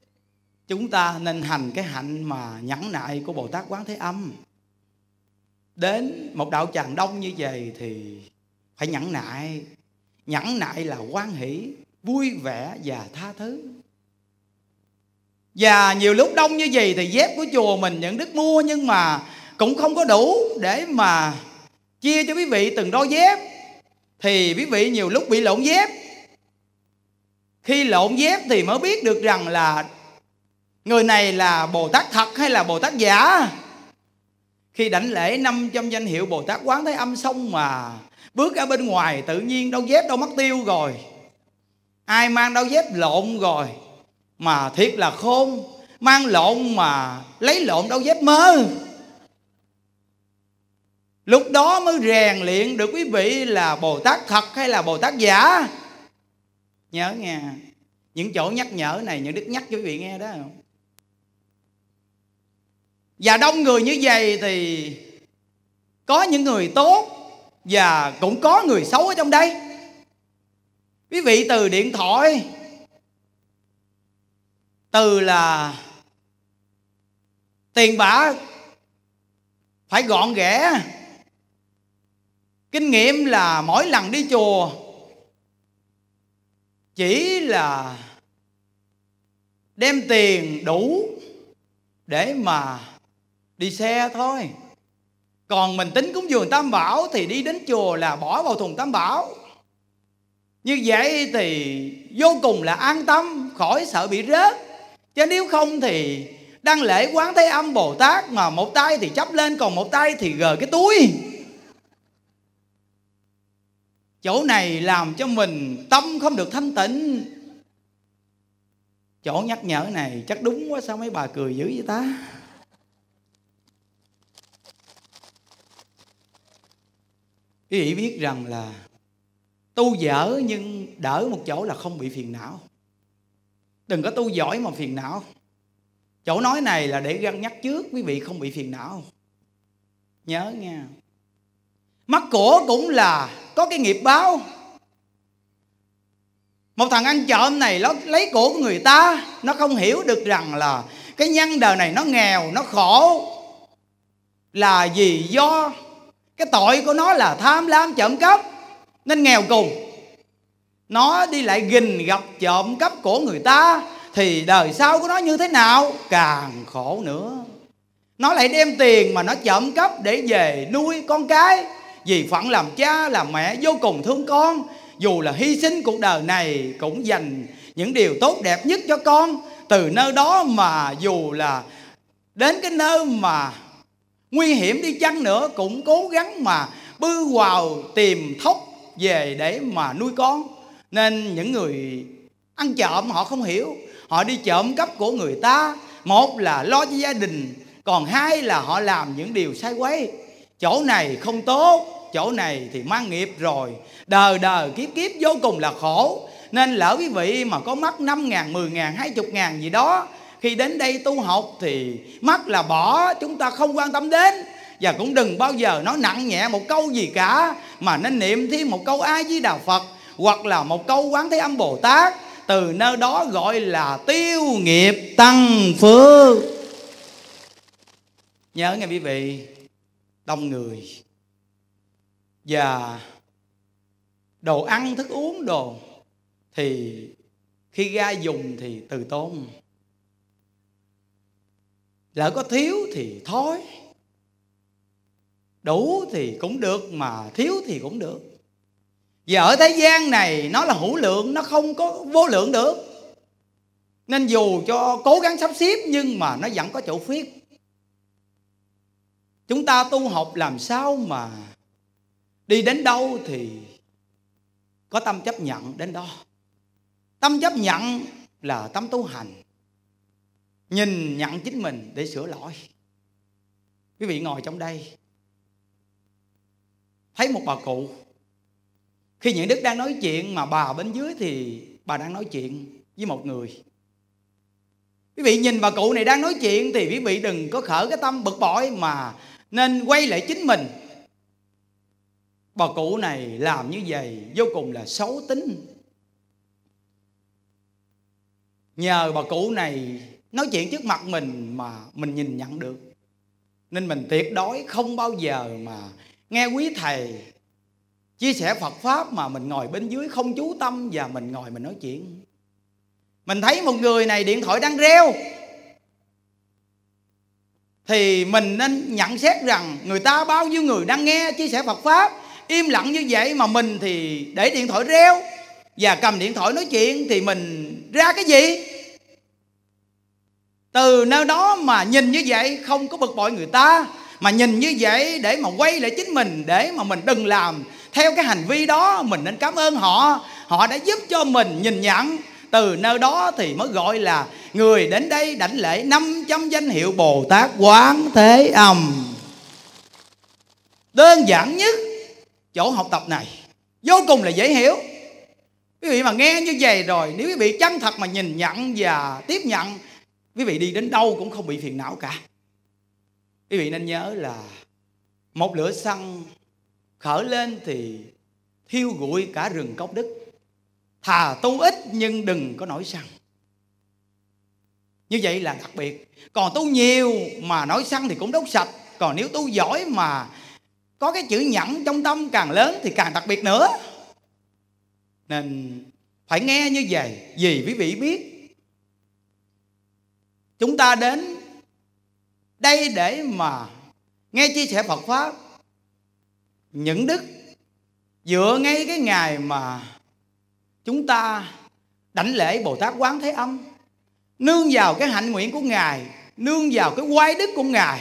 chúng ta nên hành cái hạnh mà nhẫn nại của bồ tát quán thế âm đến một đạo tràng đông như vậy thì phải nhẫn nại nhẫn nại là quan hỷ vui vẻ và tha thứ và nhiều lúc đông như vậy thì dép của chùa mình nhận đức mua nhưng mà cũng không có đủ để mà chia cho quý vị từng đôi dép thì quý vị nhiều lúc bị lộn dép khi lộn dép thì mới biết được rằng là người này là bồ tát thật hay là bồ tát giả khi đảnh lễ năm trăm danh hiệu Bồ Tát Quán Thế Âm xong mà Bước ra bên ngoài tự nhiên đâu dép đâu mất tiêu rồi Ai mang đâu dép lộn rồi Mà thiệt là khôn Mang lộn mà lấy lộn đâu dép mơ lúc đó mới rèn luyện được quý vị là bồ tát thật hay là bồ tát giả nhớ nghe những chỗ nhắc nhở này những đức nhắc cho quý vị nghe đó và đông người như vậy thì có những người tốt và cũng có người xấu ở trong đây quý vị từ điện thoại từ là tiền bạc phải gọn ghẽ kinh nghiệm là mỗi lần đi chùa chỉ là đem tiền đủ để mà đi xe thôi còn mình tính cúng dường tam bảo thì đi đến chùa là bỏ vào thùng tam bảo như vậy thì vô cùng là an tâm khỏi sợ bị rớt chứ nếu không thì đang lễ quán thế âm bồ tát mà một tay thì chấp lên còn một tay thì gờ cái túi chỗ này làm cho mình tâm không được thanh tịnh chỗ nhắc nhở này chắc đúng quá sao mấy bà cười dữ vậy ta quý vị biết rằng là tu dở nhưng đỡ một chỗ là không bị phiền não đừng có tu giỏi mà phiền não chỗ nói này là để răng nhắc trước quý vị không bị phiền não nhớ nha mắt của cũng là có cái nghiệp báo một thằng ăn trộm này nó lấy của của người ta nó không hiểu được rằng là cái nhân đời này nó nghèo nó khổ là vì do cái tội của nó là tham lam trộm cắp nên nghèo cùng nó đi lại gìn gặp trộm cắp của người ta thì đời sau của nó như thế nào càng khổ nữa nó lại đem tiền mà nó trộm cắp để về nuôi con cái vì phận làm cha làm mẹ vô cùng thương con dù là hy sinh cuộc đời này cũng dành những điều tốt đẹp nhất cho con từ nơi đó mà dù là đến cái nơi mà nguy hiểm đi chăng nữa cũng cố gắng mà bư vào tìm thóc về để mà nuôi con nên những người ăn trộm họ không hiểu họ đi trộm cắp của người ta một là lo cho gia đình còn hai là họ làm những điều sai quấy chỗ này không tốt chỗ này thì mang nghiệp rồi đờ đờ kiếp kiếp vô cùng là khổ nên lỡ quý vị mà có mắc năm ngàn, mười ngàn, chục ngàn gì đó Khi đến đây tu học thì mắc là bỏ chúng ta không quan tâm đến Và cũng đừng bao giờ nói nặng nhẹ một câu gì cả Mà nên niệm thêm một câu ai với Đà Phật Hoặc là một câu Quán Thế Âm Bồ Tát Từ nơi đó gọi là tiêu nghiệp tăng phước Nhớ nghe quý vị đông người và đồ ăn thức uống đồ thì khi ra dùng thì từ tốn lỡ có thiếu thì thói đủ thì cũng được mà thiếu thì cũng được và ở thế gian này nó là hữu lượng nó không có vô lượng được nên dù cho cố gắng sắp xếp nhưng mà nó vẫn có chỗ khuyết chúng ta tu học làm sao mà đi đến đâu thì có tâm chấp nhận đến đó tâm chấp nhận là tâm tu hành nhìn nhận chính mình để sửa lỗi quý vị ngồi trong đây thấy một bà cụ khi những đức đang nói chuyện mà bà bên dưới thì bà đang nói chuyện với một người quý vị nhìn bà cụ này đang nói chuyện thì quý vị đừng có khởi cái tâm bực bội mà nên quay lại chính mình bà cụ này làm như vậy vô cùng là xấu tính nhờ bà cụ này nói chuyện trước mặt mình mà mình nhìn nhận được nên mình tuyệt đối không bao giờ mà nghe quý thầy chia sẻ phật pháp mà mình ngồi bên dưới không chú tâm và mình ngồi mình nói chuyện mình thấy một người này điện thoại đang reo thì mình nên nhận xét rằng người ta bao nhiêu người đang nghe chia sẻ Phật pháp im lặng như vậy mà mình thì để điện thoại reo và cầm điện thoại nói chuyện thì mình ra cái gì từ nơi đó mà nhìn như vậy không có bực bội người ta mà nhìn như vậy để mà quay lại chính mình để mà mình đừng làm theo cái hành vi đó mình nên cảm ơn họ họ đã giúp cho mình nhìn nhận từ nơi đó thì mới gọi là người đến đây đảnh lễ 500 danh hiệu Bồ Tát Quán Thế Âm đơn giản nhất chỗ học tập này vô cùng là dễ hiểu quý vị mà nghe như vậy rồi nếu quý vị chân thật mà nhìn nhận và tiếp nhận quý vị đi đến đâu cũng không bị phiền não cả quý vị nên nhớ là một lửa xăng khởi lên thì thiêu rụi cả rừng cốc đức thà tu ít nhưng đừng có nổi sân như vậy là đặc biệt còn tu nhiều mà nói sân thì cũng đốt sạch còn nếu tu giỏi mà có cái chữ nhẫn trong tâm càng lớn thì càng đặc biệt nữa nên phải nghe như vậy vì quý vị biết chúng ta đến đây để mà nghe chia sẻ phật pháp những đức dựa ngay cái ngày mà chúng ta đảnh lễ Bồ Tát Quán Thế Âm nương vào cái hạnh nguyện của Ngài nương vào cái quay đức của Ngài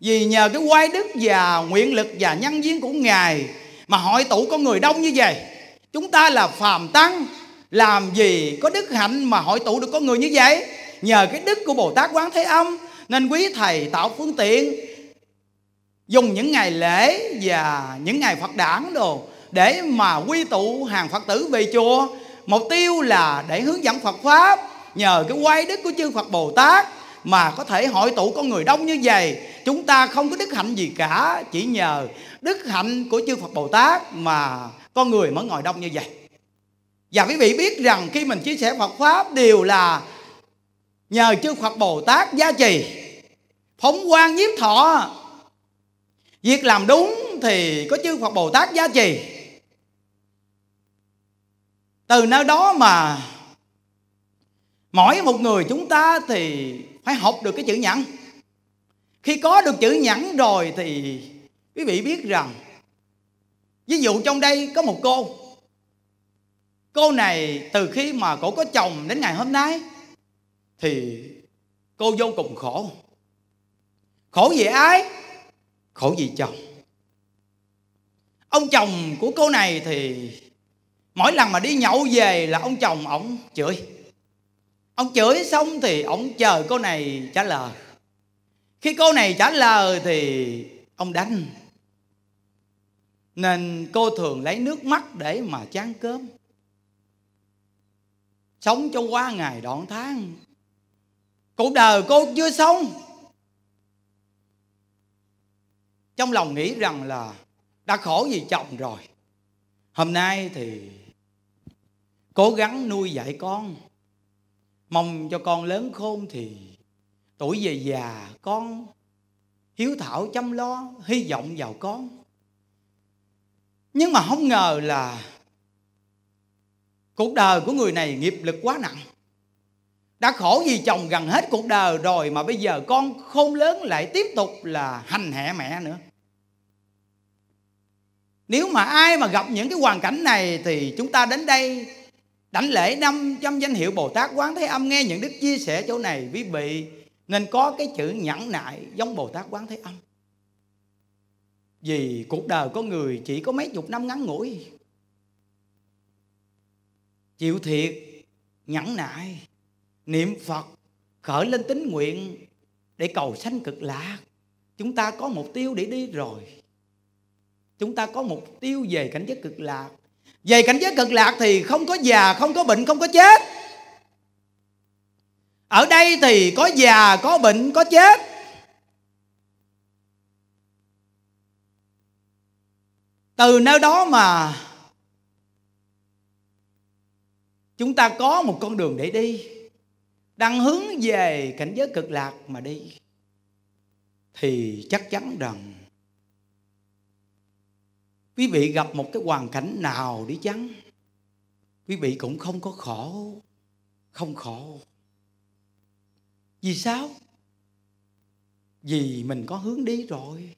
vì nhờ cái quay đức và nguyện lực và nhân duyên của Ngài mà hội tụ có người đông như vậy chúng ta là phàm tăng làm gì có đức hạnh mà hội tụ được con người như vậy nhờ cái đức của Bồ Tát Quán Thế Âm nên quý thầy tạo phương tiện dùng những ngày lễ và những ngày Phật đản đồ để mà quy tụ hàng phật tử về chùa mục tiêu là để hướng dẫn phật pháp nhờ cái quay đức của chư phật bồ tát mà có thể hội tụ con người đông như vậy chúng ta không có đức hạnh gì cả chỉ nhờ đức hạnh của chư phật bồ tát mà con người mới ngồi đông như vậy và quý vị biết rằng khi mình chia sẻ phật pháp đều là nhờ chư phật bồ tát gia trì phóng quang nhiếp thọ việc làm đúng thì có chư phật bồ tát gia trì từ nơi đó mà mỗi một người chúng ta thì phải học được cái chữ nhẫn khi có được chữ nhẫn rồi thì quý vị biết rằng ví dụ trong đây có một cô cô này từ khi mà cổ có chồng đến ngày hôm nay thì cô vô cùng khổ khổ vì ai khổ vì chồng ông chồng của cô này thì mỗi lần mà đi nhậu về là ông chồng ổng chửi ông chửi xong thì ổng chờ cô này trả lời khi cô này trả lời thì ông đánh nên cô thường lấy nước mắt để mà chán cơm Sống trong qua ngày đoạn tháng Cuộc đời cô chưa xong Trong lòng nghĩ rằng là Đã khổ vì chồng rồi Hôm nay thì cố gắng nuôi dạy con mong cho con lớn khôn thì tuổi về già con hiếu thảo chăm lo hy vọng vào con nhưng mà không ngờ là cuộc đời của người này nghiệp lực quá nặng đã khổ vì chồng gần hết cuộc đời rồi mà bây giờ con khôn lớn lại tiếp tục là hành hạ mẹ nữa nếu mà ai mà gặp những cái hoàn cảnh này thì chúng ta đến đây Đảnh lễ 500 danh hiệu Bồ Tát Quán Thế Âm Nghe những đức chia sẻ chỗ này Quý vị nên có cái chữ nhẫn nại Giống Bồ Tát Quán Thế Âm Vì cuộc đời có người chỉ có mấy chục năm ngắn ngủi Chịu thiệt Nhẫn nại Niệm Phật Khởi lên tính nguyện Để cầu sanh cực lạc Chúng ta có mục tiêu để đi rồi Chúng ta có mục tiêu về cảnh giới cực lạc về cảnh giới cực lạc thì không có già không có bệnh không có chết ở đây thì có già có bệnh có chết từ nơi đó mà chúng ta có một con đường để đi đang hướng về cảnh giới cực lạc mà đi thì chắc chắn rằng quý vị gặp một cái hoàn cảnh nào đi chăng quý vị cũng không có khổ không khổ vì sao vì mình có hướng đi rồi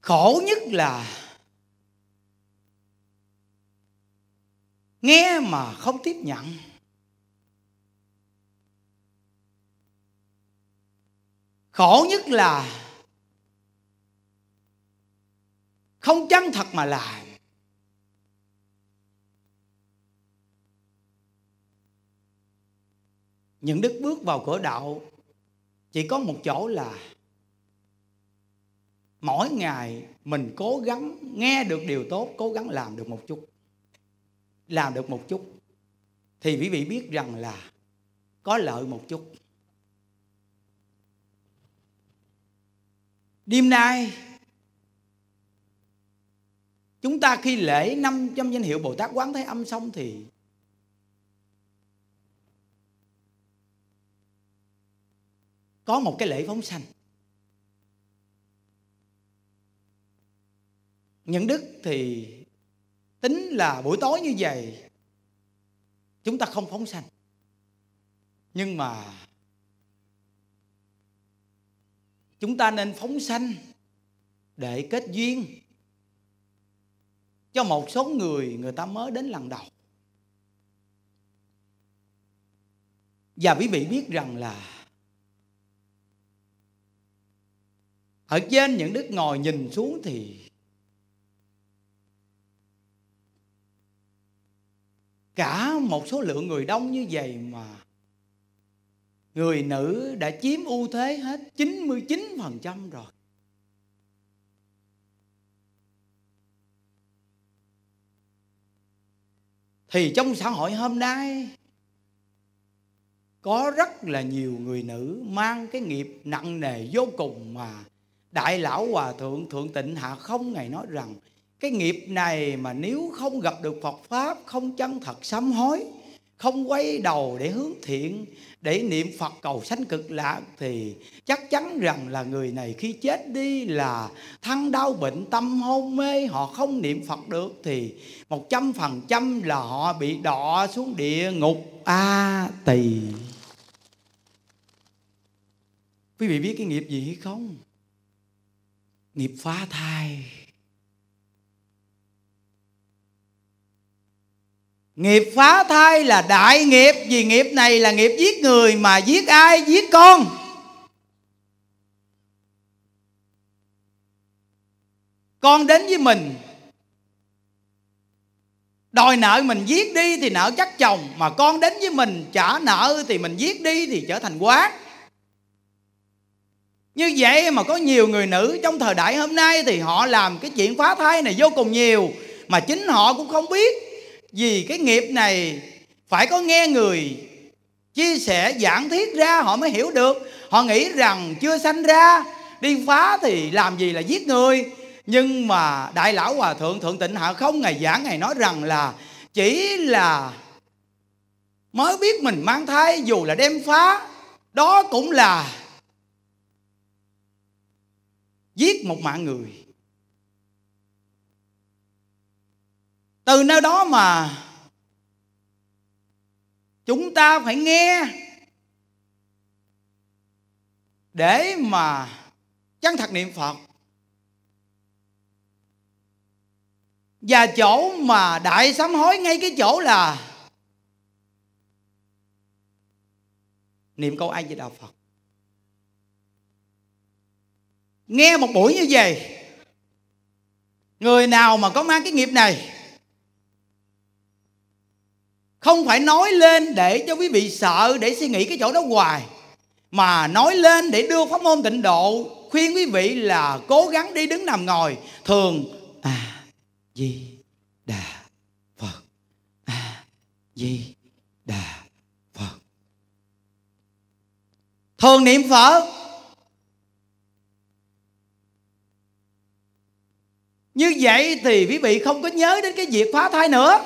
khổ nhất là nghe mà không tiếp nhận khổ nhất là không chân thật mà làm những đức bước vào cửa đạo chỉ có một chỗ là mỗi ngày mình cố gắng nghe được điều tốt cố gắng làm được một chút làm được một chút thì quý vị biết rằng là có lợi một chút đêm nay Chúng ta khi lễ năm trăm danh hiệu Bồ Tát Quán Thế Âm xong thì có một cái lễ phóng sanh. Những đức thì tính là buổi tối như vậy chúng ta không phóng sanh. Nhưng mà chúng ta nên phóng sanh để kết duyên cho một số người người ta mới đến lần đầu và quý vị biết rằng là ở trên những đức ngồi nhìn xuống thì cả một số lượng người đông như vậy mà người nữ đã chiếm ưu thế hết 99% rồi thì trong xã hội hôm nay có rất là nhiều người nữ mang cái nghiệp nặng nề vô cùng mà đại lão hòa thượng thượng tịnh hạ không ngày nói rằng cái nghiệp này mà nếu không gặp được Phật pháp không chân thật sám hối không quay đầu để hướng thiện để niệm phật cầu sanh cực lạc thì chắc chắn rằng là người này khi chết đi là thân đau bệnh tâm hôn mê họ không niệm phật được thì một trăm phần trăm là họ bị đọa xuống địa ngục a tỳ quý vị biết cái nghiệp gì hay không nghiệp phá thai Nghiệp phá thai là đại nghiệp Vì nghiệp này là nghiệp giết người Mà giết ai? Giết con Con đến với mình Đòi nợ mình giết đi thì nợ chắc chồng Mà con đến với mình trả nợ thì mình giết đi thì trở thành quán Như vậy mà có nhiều người nữ trong thời đại hôm nay Thì họ làm cái chuyện phá thai này vô cùng nhiều Mà chính họ cũng không biết vì cái nghiệp này phải có nghe người chia sẻ giảng thiết ra họ mới hiểu được họ nghĩ rằng chưa sanh ra đi phá thì làm gì là giết người nhưng mà đại lão hòa thượng thượng tịnh hạ không ngày giảng ngày nói rằng là chỉ là mới biết mình mang thai dù là đem phá đó cũng là giết một mạng người từ nơi đó mà chúng ta phải nghe để mà chân thật niệm phật và chỗ mà đại sám hối ngay cái chỗ là niệm câu ai về đạo phật nghe một buổi như vậy người nào mà có mang cái nghiệp này không phải nói lên để cho quý vị sợ để suy nghĩ cái chỗ đó hoài mà nói lên để đưa pháp môn tịnh độ khuyên quý vị là cố gắng đi đứng nằm ngồi thường a di đà phật a di đà phật thường niệm phật như vậy thì quý vị không có nhớ đến cái việc phá thai nữa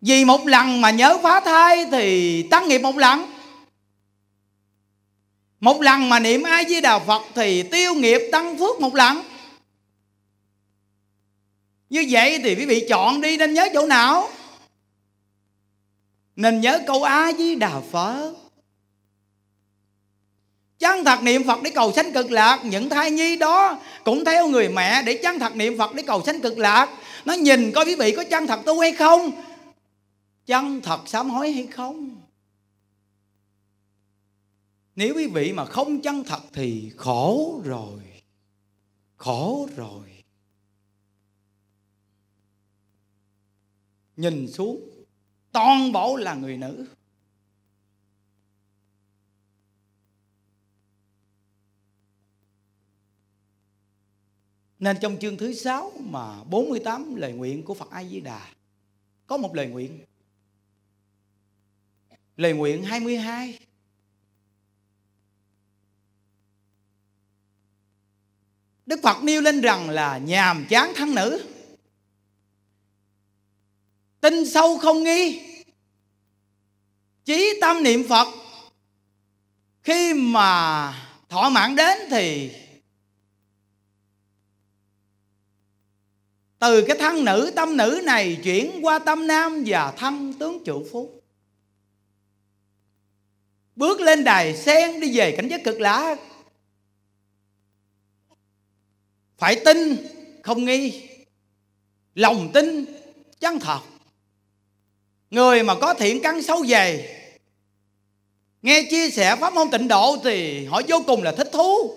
vì một lần mà nhớ phá thai thì tăng nghiệp một lần một lần mà niệm ai với đà phật thì tiêu nghiệp tăng phước một lần như vậy thì quý vị chọn đi nên nhớ chỗ nào nên nhớ câu a với đà phật Chăng thật niệm Phật để cầu sanh cực lạc Những thai nhi đó cũng theo người mẹ Để chăng thật niệm Phật để cầu sanh cực lạc Nó nhìn coi quý vị có chân thật tu hay không chân thật sám hối hay không nếu quý vị mà không chân thật thì khổ rồi khổ rồi nhìn xuống toàn bộ là người nữ Nên trong chương thứ 6 mà 48 lời nguyện của Phật A Di Đà có một lời nguyện Lời nguyện 22 Đức Phật nêu lên rằng là nhàm chán thân nữ Tin sâu không nghi Chí tâm niệm Phật Khi mà thọ mạng đến thì Từ cái thân nữ tâm nữ này chuyển qua tâm nam và thân tướng trụ phúc bước lên đài sen đi về cảnh giới cực lạ phải tin không nghi lòng tin chân thật người mà có thiện căn sâu dày nghe chia sẻ pháp môn tịnh độ thì họ vô cùng là thích thú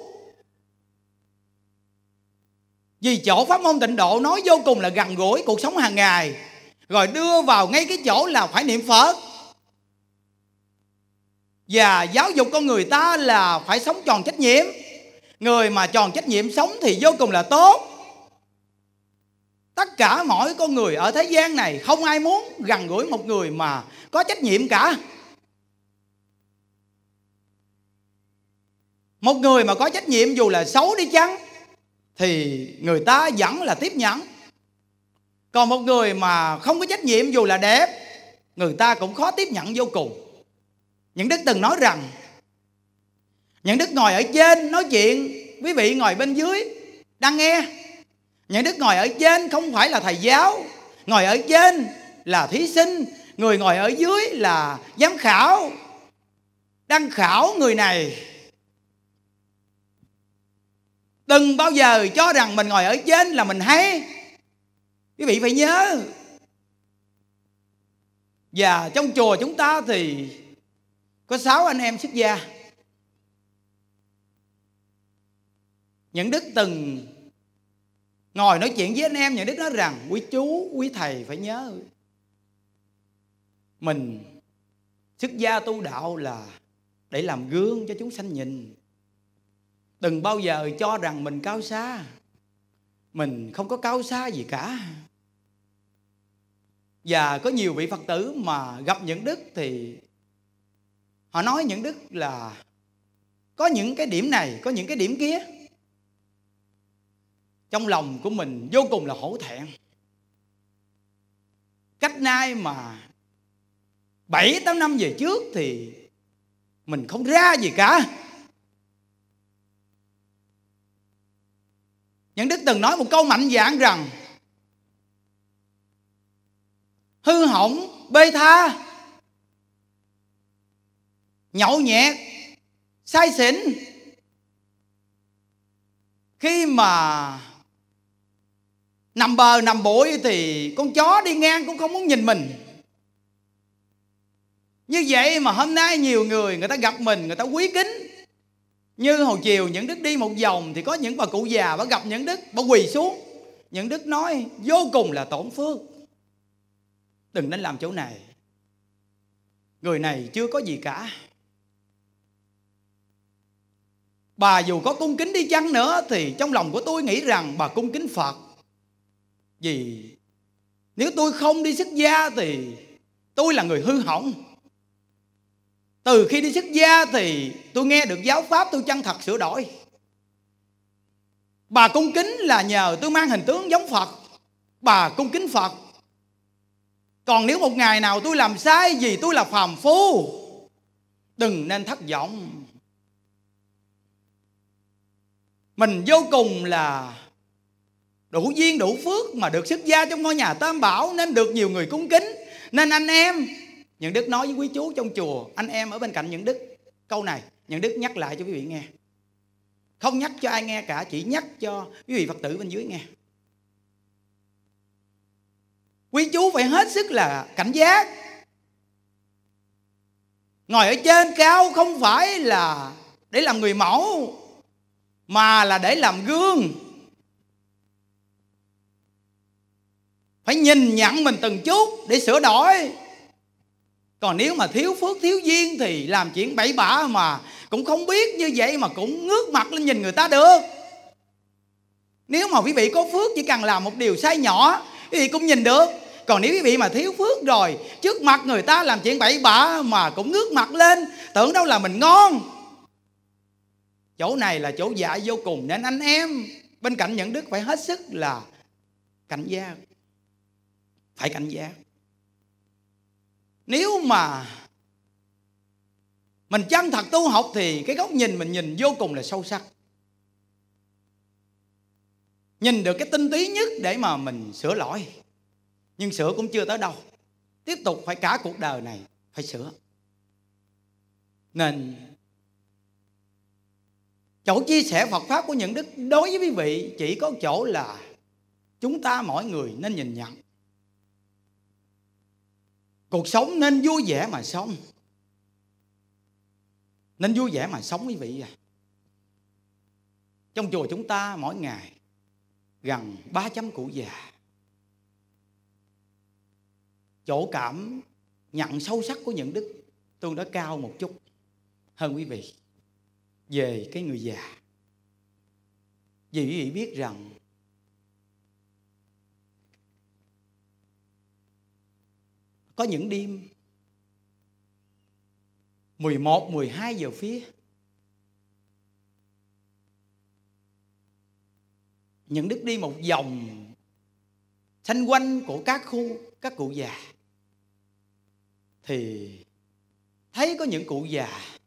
vì chỗ pháp môn tịnh độ nói vô cùng là gần gũi cuộc sống hàng ngày rồi đưa vào ngay cái chỗ là phải niệm phật và giáo dục con người ta là phải sống tròn trách nhiệm người mà tròn trách nhiệm sống thì vô cùng là tốt tất cả mỗi con người ở thế gian này không ai muốn gần gũi một người mà có trách nhiệm cả một người mà có trách nhiệm dù là xấu đi chăng thì người ta vẫn là tiếp nhận còn một người mà không có trách nhiệm dù là đẹp người ta cũng khó tiếp nhận vô cùng những đức từng nói rằng Những đức ngồi ở trên nói chuyện Quý vị ngồi bên dưới Đang nghe Những đức ngồi ở trên không phải là thầy giáo Ngồi ở trên là thí sinh Người ngồi ở dưới là giám khảo Đang khảo người này Đừng bao giờ cho rằng mình ngồi ở trên là mình hay Quý vị phải nhớ Và trong chùa chúng ta thì có sáu anh em xuất gia những đức từng ngồi nói chuyện với anh em những đức nói rằng quý chú quý thầy phải nhớ mình xuất gia tu đạo là để làm gương cho chúng sanh nhìn đừng bao giờ cho rằng mình cao xa mình không có cao xa gì cả và có nhiều vị phật tử mà gặp những đức thì họ nói những đức là có những cái điểm này có những cái điểm kia trong lòng của mình vô cùng là hổ thẹn cách nay mà bảy tám năm về trước thì mình không ra gì cả những Đức từng nói một câu mạnh dạn rằng Hư hỏng bê tha nhậu nhẹt say xỉn khi mà nằm bờ nằm bụi thì con chó đi ngang cũng không muốn nhìn mình như vậy mà hôm nay nhiều người người ta gặp mình người ta quý kính như hồi chiều những đức đi một vòng thì có những bà cụ già bà gặp những đức bà quỳ xuống những đức nói vô cùng là tổn phước đừng nên làm chỗ này người này chưa có gì cả Bà dù có cung kính đi chăng nữa Thì trong lòng của tôi nghĩ rằng bà cung kính Phật Vì nếu tôi không đi xuất gia Thì tôi là người hư hỏng từ khi đi xuất gia thì tôi nghe được giáo pháp tôi chân thật sửa đổi Bà cung kính là nhờ tôi mang hình tướng giống Phật Bà cung kính Phật Còn nếu một ngày nào tôi làm sai vì tôi là phàm phu Đừng nên thất vọng mình vô cùng là đủ duyên đủ phước mà được xuất gia trong ngôi nhà tam bảo nên được nhiều người cung kính nên anh em những đức nói với quý chú trong chùa anh em ở bên cạnh những đức câu này những đức nhắc lại cho quý vị nghe không nhắc cho ai nghe cả chỉ nhắc cho quý vị phật tử bên dưới nghe quý chú phải hết sức là cảnh giác ngồi ở trên cao không phải là để làm người mẫu mà là để làm gương phải nhìn nhận mình từng chút để sửa đổi còn nếu mà thiếu phước thiếu duyên thì làm chuyện bậy bạ mà cũng không biết như vậy mà cũng ngước mặt lên nhìn người ta được nếu mà quý vị có phước chỉ cần làm một điều sai nhỏ thì cũng nhìn được còn nếu quý vị mà thiếu phước rồi trước mặt người ta làm chuyện bậy bạ mà cũng ngước mặt lên tưởng đâu là mình ngon chỗ này là chỗ dạy vô cùng nên anh em bên cạnh nhận đức phải hết sức là cảnh giác phải cảnh giác nếu mà mình chân thật tu học thì cái góc nhìn mình nhìn vô cùng là sâu sắc nhìn được cái tinh túy nhất để mà mình sửa lỗi nhưng sửa cũng chưa tới đâu tiếp tục phải cả cuộc đời này phải sửa nên chỗ chia sẻ phật pháp của những đức đối với quý vị chỉ có chỗ là chúng ta mỗi người nên nhìn nhận cuộc sống nên vui vẻ mà sống nên vui vẻ mà sống quý vị à trong chùa chúng ta mỗi ngày gần 300 cụ già chỗ cảm nhận sâu sắc của những đức tương đối cao một chút hơn quý vị về cái người già vì quý vị biết rằng có những đêm 11, 12 giờ phía những đức đi một vòng xanh quanh của các khu các cụ già thì thấy có những cụ già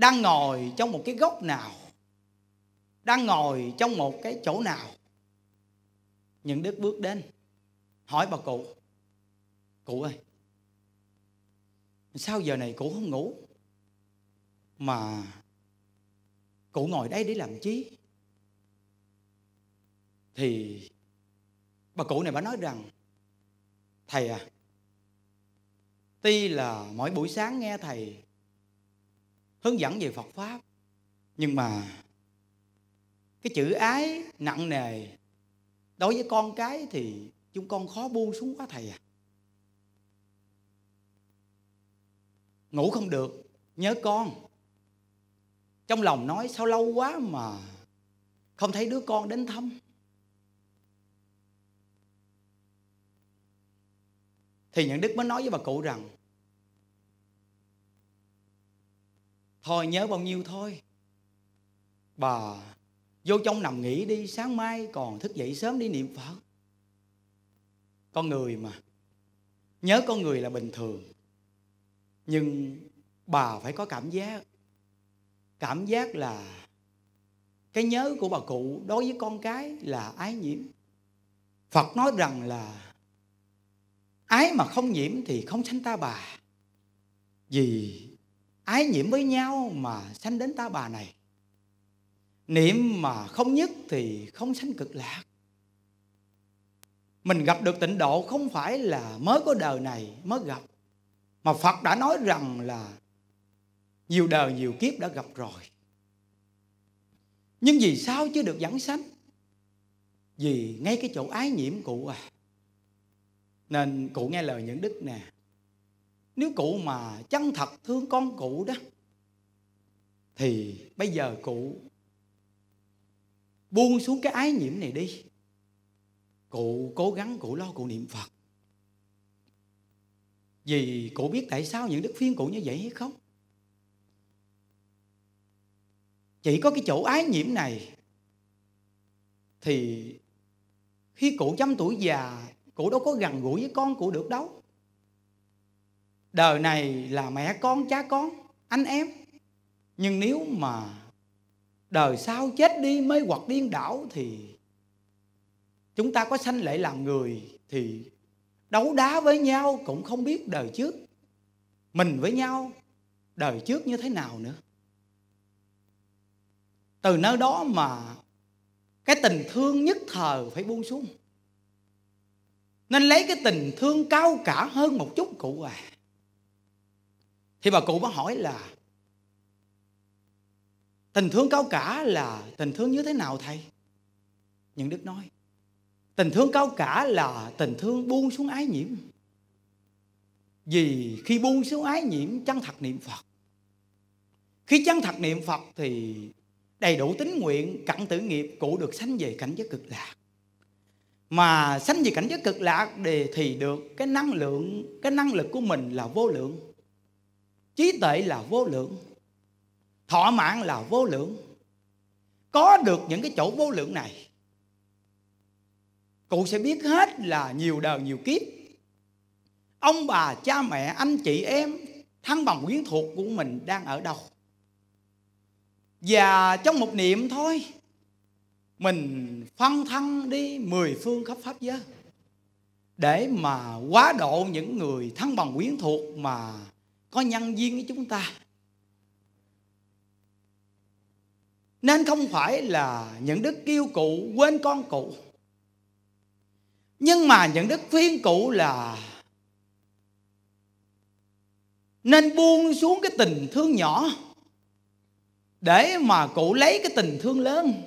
đang ngồi trong một cái góc nào đang ngồi trong một cái chỗ nào những đức bước đến hỏi bà cụ cụ ơi sao giờ này cụ không ngủ mà cụ ngồi đây để làm chí? thì bà cụ này bà nói rằng thầy à tuy là mỗi buổi sáng nghe thầy hướng dẫn về Phật pháp nhưng mà cái chữ ái nặng nề đối với con cái thì chúng con khó buông xuống quá thầy à ngủ không được nhớ con trong lòng nói sao lâu quá mà không thấy đứa con đến thăm thì những đức mới nói với bà cụ rằng thôi nhớ bao nhiêu thôi bà vô trong nằm nghỉ đi sáng mai còn thức dậy sớm đi niệm phật con người mà nhớ con người là bình thường nhưng bà phải có cảm giác cảm giác là cái nhớ của bà cụ đối với con cái là ái nhiễm phật nói rằng là ái mà không nhiễm thì không sanh ta bà vì ái nhiễm với nhau mà sanh đến ta bà này niệm mà không nhất thì không sanh cực lạc mình gặp được tịnh độ không phải là mới có đời này mới gặp mà phật đã nói rằng là nhiều đời nhiều kiếp đã gặp rồi nhưng vì sao chưa được dẫn sanh vì ngay cái chỗ ái nhiễm cụ à nên cụ nghe lời những đức nè nếu cụ mà chân thật thương con cụ đó thì bây giờ cụ buông xuống cái ái nhiễm này đi cụ cố gắng cụ lo cụ niệm phật vì cụ biết tại sao những đức phiên cụ như vậy hay không chỉ có cái chỗ ái nhiễm này thì khi cụ trăm tuổi già cụ đâu có gần gũi với con cụ được đâu đời này là mẹ con cha con anh em nhưng nếu mà đời sau chết đi mới hoặc điên đảo thì chúng ta có sanh lệ làm người thì đấu đá với nhau cũng không biết đời trước mình với nhau đời trước như thế nào nữa từ nơi đó mà cái tình thương nhất thờ phải buông xuống nên lấy cái tình thương cao cả hơn một chút cụ à thì bà cụ mới hỏi là tình thương cao cả là tình thương như thế nào thầy những đức nói tình thương cao cả là tình thương buông xuống ái nhiễm vì khi buông xuống ái nhiễm chân thật niệm phật khi chân thật niệm phật thì đầy đủ tín nguyện cặn tử nghiệp cụ được sanh về cảnh giới cực lạc mà sanh về cảnh giới cực lạc thì được cái năng lượng cái năng lực của mình là vô lượng trí tuệ là vô lượng thọ mạng là vô lượng có được những cái chỗ vô lượng này cụ sẽ biết hết là nhiều đời nhiều kiếp ông bà cha mẹ anh chị em thân bằng quyến thuộc của mình đang ở đâu và trong một niệm thôi mình phân thân đi mười phương khắp pháp giới để mà quá độ những người thân bằng quyến thuộc mà có nhân duyên với chúng ta nên không phải là những đức kiêu cụ quên con cụ nhưng mà những đức phiên cụ là nên buông xuống cái tình thương nhỏ để mà cụ lấy cái tình thương lớn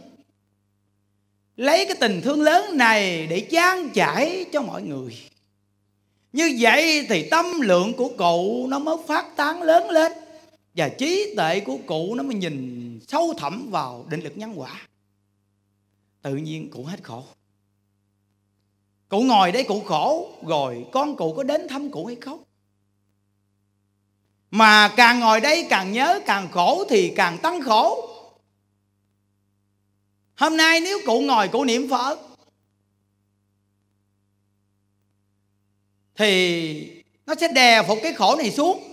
lấy cái tình thương lớn này để trang trải cho mọi người như vậy thì tâm lượng của cụ nó mới phát tán lớn lên và trí tuệ của cụ nó mới nhìn sâu thẳm vào định lực nhân quả tự nhiên cụ hết khổ cụ ngồi đấy cụ khổ rồi con cụ có đến thăm cụ hay không mà càng ngồi đây càng nhớ càng khổ thì càng tăng khổ hôm nay nếu cụ ngồi cụ niệm phật thì nó sẽ đè phục cái khổ này xuống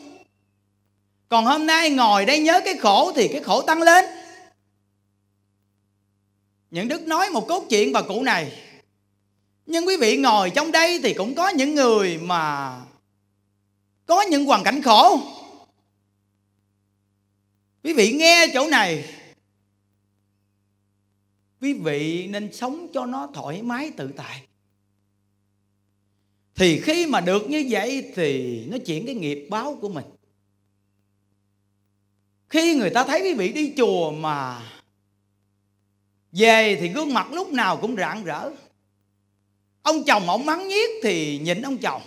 còn hôm nay ngồi đây nhớ cái khổ thì cái khổ tăng lên những đức nói một cốt chuyện bà cụ này nhưng quý vị ngồi trong đây thì cũng có những người mà có những hoàn cảnh khổ quý vị nghe chỗ này quý vị nên sống cho nó thoải mái tự tại thì khi mà được như vậy thì nó chuyển cái nghiệp báo của mình khi người ta thấy quý vị đi chùa mà về thì gương mặt lúc nào cũng rạng rỡ ông chồng ông mắng nhiếc thì nhìn ông chồng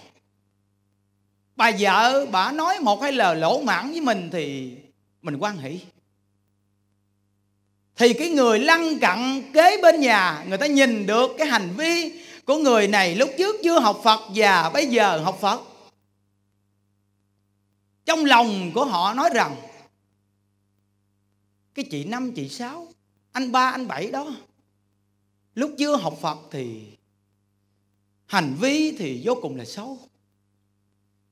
bà vợ bà nói một hai lời lỗ mãn với mình thì mình quan hỷ thì cái người lăn cặn kế bên nhà người ta nhìn được cái hành vi của người này lúc trước chưa học Phật và bây giờ học Phật trong lòng của họ nói rằng cái chị năm chị sáu anh ba anh bảy đó lúc chưa học Phật thì hành vi thì vô cùng là xấu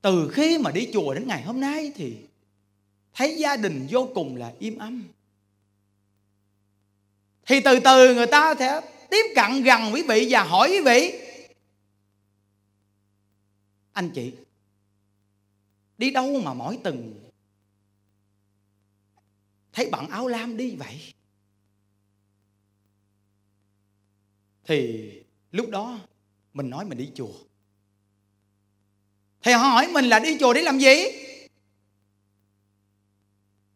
từ khi mà đi chùa đến ngày hôm nay thì thấy gia đình vô cùng là im ấm thì từ từ người ta sẽ tiếp cận gần quý vị và hỏi quý vị anh chị đi đâu mà mỗi tuần thấy bạn áo lam đi vậy thì lúc đó mình nói mình đi chùa thì họ hỏi mình là đi chùa để làm gì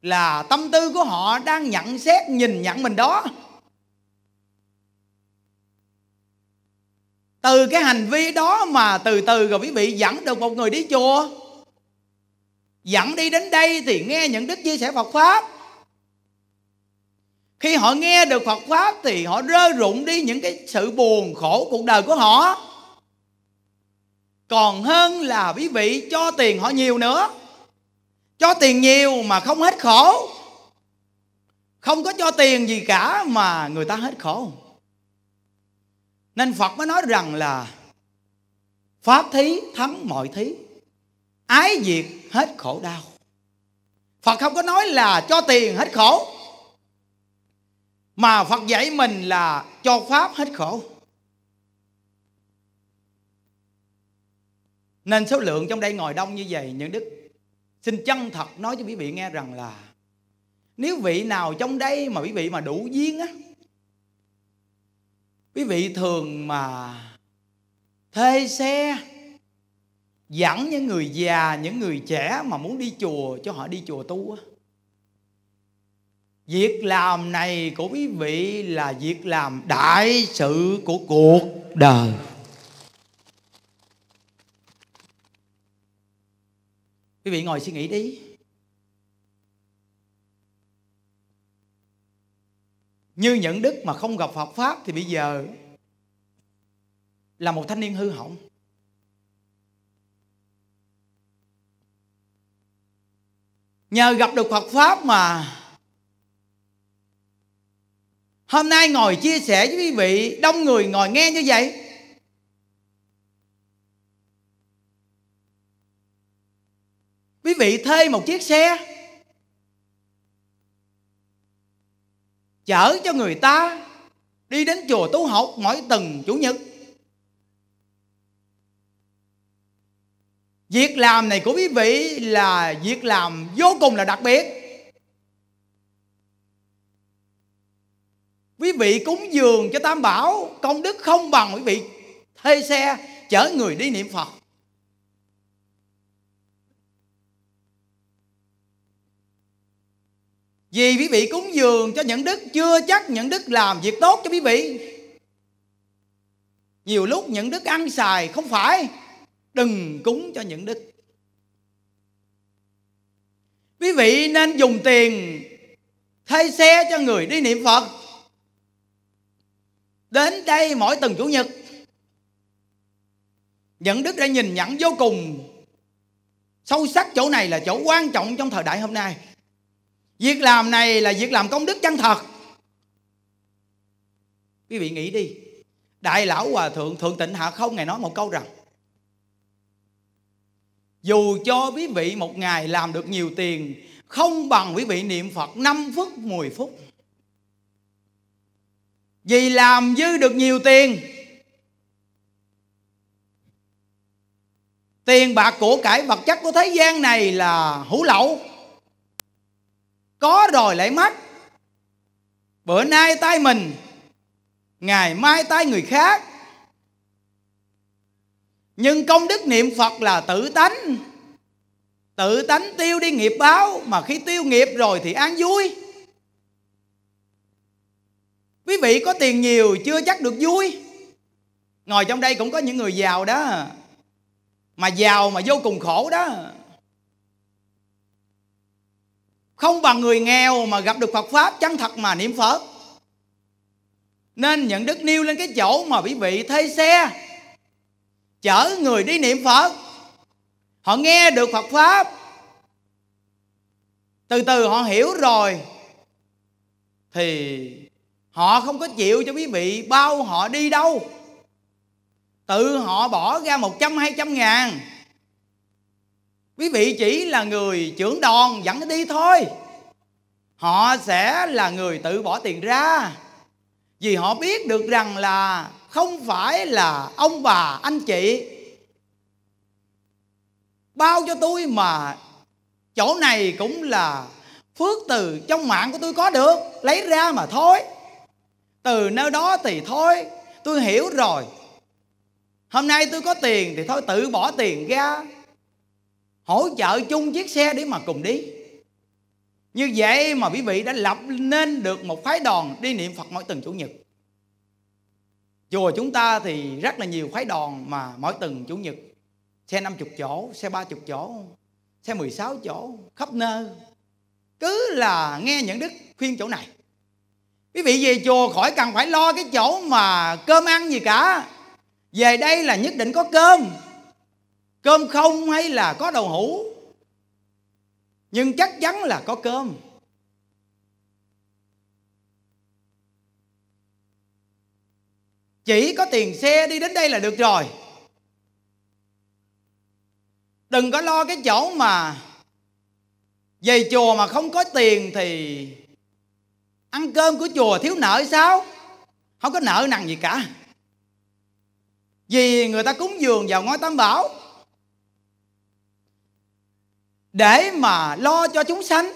là tâm tư của họ đang nhận xét nhìn nhận mình đó từ cái hành vi đó mà từ từ rồi quý vị dẫn được một người đi chùa dẫn đi đến đây thì nghe những đức chia sẻ phật pháp khi họ nghe được phật pháp thì họ rơi rụng đi những cái sự buồn khổ cuộc đời của họ còn hơn là quý vị cho tiền họ nhiều nữa cho tiền nhiều mà không hết khổ không có cho tiền gì cả mà người ta hết khổ nên Phật mới nói rằng là Pháp thí thắng mọi thí Ái diệt hết khổ đau Phật không có nói là cho tiền hết khổ Mà Phật dạy mình là cho Pháp hết khổ Nên số lượng trong đây ngồi đông như vậy Những đức xin chân thật nói cho quý vị nghe rằng là Nếu vị nào trong đây mà quý vị mà đủ duyên á quý vị thường mà thuê xe dẫn những người già những người trẻ mà muốn đi chùa cho họ đi chùa tu á việc làm này của quý vị là việc làm đại sự của cuộc đời quý vị ngồi suy nghĩ đi như những đức mà không gặp Phật pháp thì bây giờ là một thanh niên hư hỏng nhờ gặp được Phật pháp mà hôm nay ngồi chia sẻ với quý vị đông người ngồi nghe như vậy quý vị thuê một chiếc xe chở cho người ta đi đến chùa tu học mỗi tuần chủ nhật việc làm này của quý vị là việc làm vô cùng là đặc biệt quý vị cúng dường cho tam bảo công đức không bằng quý vị thuê xe chở người đi niệm phật Vì quý vị cúng dường cho những đức Chưa chắc những đức làm việc tốt cho quý vị Nhiều lúc những đức ăn xài Không phải Đừng cúng cho những đức Quý vị nên dùng tiền Thuê xe cho người đi niệm Phật Đến đây mỗi tuần Chủ nhật những Đức đã nhìn nhận vô cùng Sâu sắc chỗ này là chỗ quan trọng trong thời đại hôm nay Việc làm này là việc làm công đức chân thật Quý vị nghĩ đi Đại lão Hòa Thượng Thượng Tịnh Hạ Không Ngài nói một câu rằng Dù cho quý vị một ngày làm được nhiều tiền Không bằng quý vị niệm Phật 5 phút 10 phút Vì làm dư được nhiều tiền Tiền bạc của cải vật chất của thế gian này là hữu lậu có rồi lại mất bữa nay tay mình ngày mai tay người khác nhưng công đức niệm phật là tự tánh tự tánh tiêu đi nghiệp báo mà khi tiêu nghiệp rồi thì an vui quý vị có tiền nhiều chưa chắc được vui ngồi trong đây cũng có những người giàu đó mà giàu mà vô cùng khổ đó không bằng người nghèo mà gặp được Phật pháp chân thật mà niệm Phật nên những đức nêu lên cái chỗ mà quý vị thuê xe chở người đi niệm Phật họ nghe được Phật pháp từ từ họ hiểu rồi thì họ không có chịu cho quý vị bao họ đi đâu tự họ bỏ ra một trăm hai trăm ngàn quý vị chỉ là người trưởng đoàn dẫn đi thôi họ sẽ là người tự bỏ tiền ra vì họ biết được rằng là không phải là ông bà anh chị bao cho tôi mà chỗ này cũng là phước từ trong mạng của tôi có được lấy ra mà thôi từ nơi đó thì thôi tôi hiểu rồi hôm nay tôi có tiền thì thôi tự bỏ tiền ra hỗ trợ chung chiếc xe để mà cùng đi như vậy mà quý vị đã lập nên được một phái đoàn đi niệm Phật mỗi tuần Chủ nhật. Chùa chúng ta thì rất là nhiều phái đoàn mà mỗi tuần Chủ nhật xe 50 chỗ, xe 30 chỗ, xe 16 chỗ, khắp nơi. Cứ là nghe những đức khuyên chỗ này. Quý vị về chùa khỏi cần phải lo cái chỗ mà cơm ăn gì cả. Về đây là nhất định có cơm, cơm không hay là có đậu hũ nhưng chắc chắn là có cơm chỉ có tiền xe đi đến đây là được rồi đừng có lo cái chỗ mà về chùa mà không có tiền thì ăn cơm của chùa thiếu nợ sao không có nợ nặng gì cả vì người ta cúng dường vào ngôi tam bảo để mà lo cho chúng sanh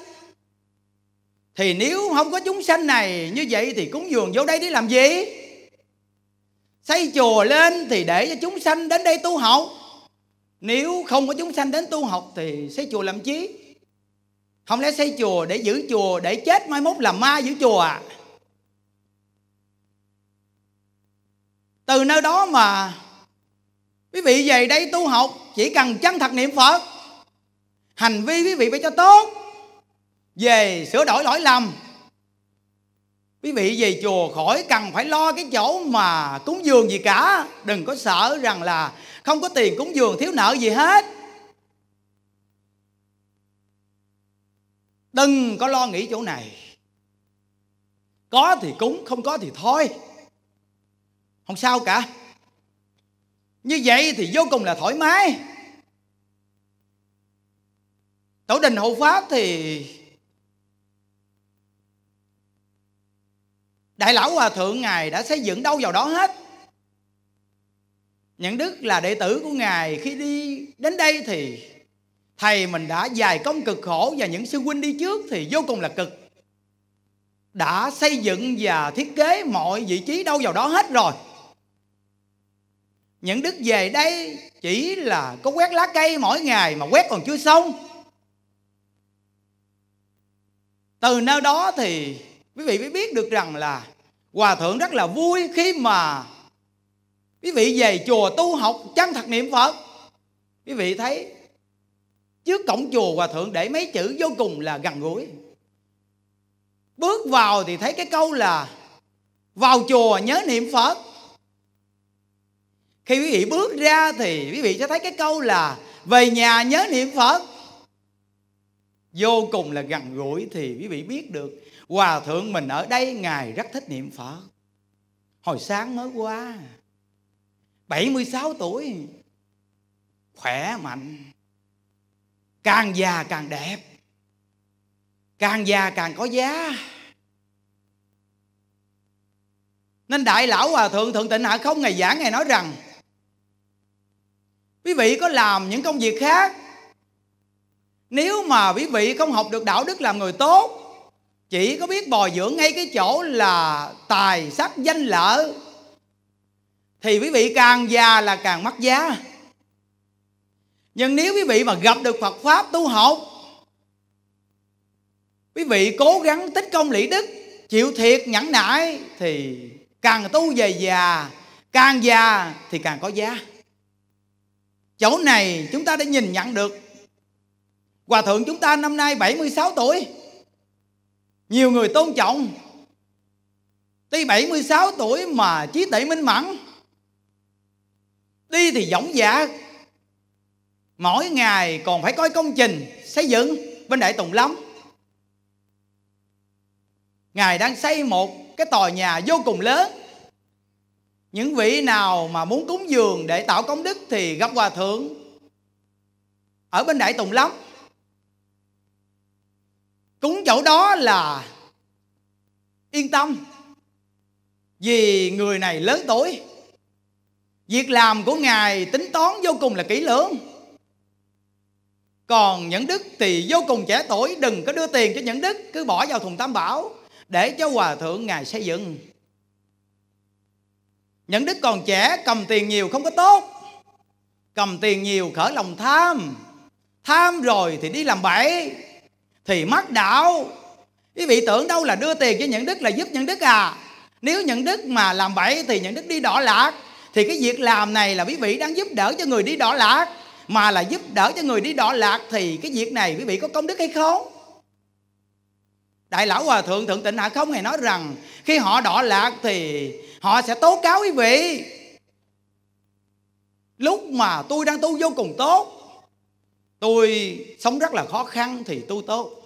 thì nếu không có chúng sanh này như vậy thì cúng dường vô đây để làm gì xây chùa lên thì để cho chúng sanh đến đây tu học nếu không có chúng sanh đến tu học thì xây chùa làm chí không lẽ xây chùa để giữ chùa để chết mai mốt làm ma giữ chùa à từ nơi đó mà quý vị về đây tu học chỉ cần chân thật niệm phật hành vi quý vị phải cho tốt về sửa đổi lỗi lầm quý vị về chùa khỏi cần phải lo cái chỗ mà cúng dường gì cả đừng có sợ rằng là không có tiền cúng dường thiếu nợ gì hết đừng có lo nghĩ chỗ này có thì cúng không có thì thôi không sao cả như vậy thì vô cùng là thoải mái tổ đình hộ pháp thì đại lão hòa thượng ngài đã xây dựng đâu vào đó hết những đức là đệ tử của ngài khi đi đến đây thì thầy mình đã dài công cực khổ và những sư huynh đi trước thì vô cùng là cực đã xây dựng và thiết kế mọi vị trí đâu vào đó hết rồi những đức về đây chỉ là có quét lá cây mỗi ngày mà quét còn chưa xong từ nơi đó thì quý vị mới biết được rằng là hòa thượng rất là vui khi mà quý vị về chùa tu học chân thật niệm phật quý vị thấy trước cổng chùa hòa thượng để mấy chữ vô cùng là gần gũi bước vào thì thấy cái câu là vào chùa nhớ niệm phật khi quý vị bước ra thì quý vị sẽ thấy cái câu là về nhà nhớ niệm phật vô cùng là gần gũi thì quý vị biết được hòa thượng mình ở đây ngài rất thích niệm phật hồi sáng mới qua 76 tuổi khỏe mạnh càng già càng đẹp càng già càng có giá nên đại lão hòa thượng thượng tịnh hạ không ngày giảng ngày nói rằng quý vị có làm những công việc khác nếu mà quý vị không học được đạo đức làm người tốt chỉ có biết bồi dưỡng ngay cái chỗ là tài sắc danh lợi thì quý vị càng già là càng mất giá nhưng nếu quý vị mà gặp được Phật Pháp tu học Quý vị cố gắng tích công lĩ đức Chịu thiệt nhẫn nại Thì càng tu về già Càng già thì càng có giá Chỗ này chúng ta đã nhìn nhận được Hòa thượng chúng ta năm nay 76 tuổi Nhiều người tôn trọng Tuy 76 tuổi mà trí tuệ minh mẫn Đi thì dõng dạ Mỗi ngày còn phải coi công trình Xây dựng bên Đại Tùng Lâm Ngài đang xây một cái tòa nhà vô cùng lớn Những vị nào mà muốn cúng dường để tạo công đức Thì gặp Hòa Thượng Ở bên Đại Tùng Lâm cúng chỗ đó là yên tâm vì người này lớn tuổi việc làm của ngài tính toán vô cùng là kỹ lưỡng còn những đức thì vô cùng trẻ tuổi đừng có đưa tiền cho những đức cứ bỏ vào thùng tam bảo để cho hòa thượng ngài xây dựng những đức còn trẻ cầm tiền nhiều không có tốt cầm tiền nhiều khởi lòng tham tham rồi thì đi làm bậy thì mất đạo quý vị tưởng đâu là đưa tiền cho những đức là giúp những đức à nếu những đức mà làm bậy thì những đức đi đỏ lạc thì cái việc làm này là quý vị đang giúp đỡ cho người đi đỏ lạc mà là giúp đỡ cho người đi đỏ lạc thì cái việc này quý vị có công đức hay không đại lão hòa thượng thượng tịnh hạ không hề nói rằng khi họ đỏ lạc thì họ sẽ tố cáo quý vị lúc mà tôi đang tu vô cùng tốt tôi sống rất là khó khăn thì tu tốt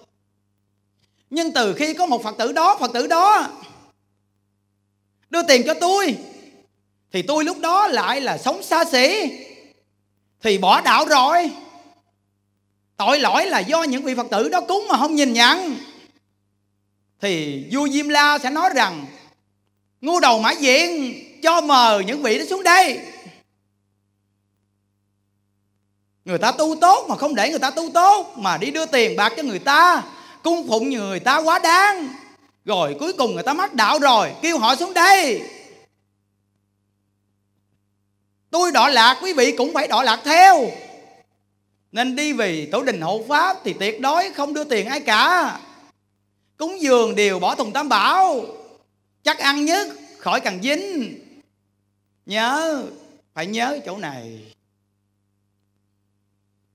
nhưng từ khi có một phật tử đó phật tử đó đưa tiền cho tôi thì tôi lúc đó lại là sống xa xỉ thì bỏ đạo rồi tội lỗi là do những vị phật tử đó cúng mà không nhìn nhận thì vua diêm la sẽ nói rằng ngu đầu mã diện cho mờ những vị đó xuống đây người ta tu tốt mà không để người ta tu tốt mà đi đưa tiền bạc cho người ta cung phụng người ta quá đáng rồi cuối cùng người ta mắc đạo rồi kêu họ xuống đây tôi đọa lạc quý vị cũng phải đọa lạc theo nên đi vì tổ đình hộ pháp thì tuyệt đối không đưa tiền ai cả cúng dường đều bỏ thùng tam bảo chắc ăn nhất khỏi cần dính nhớ phải nhớ chỗ này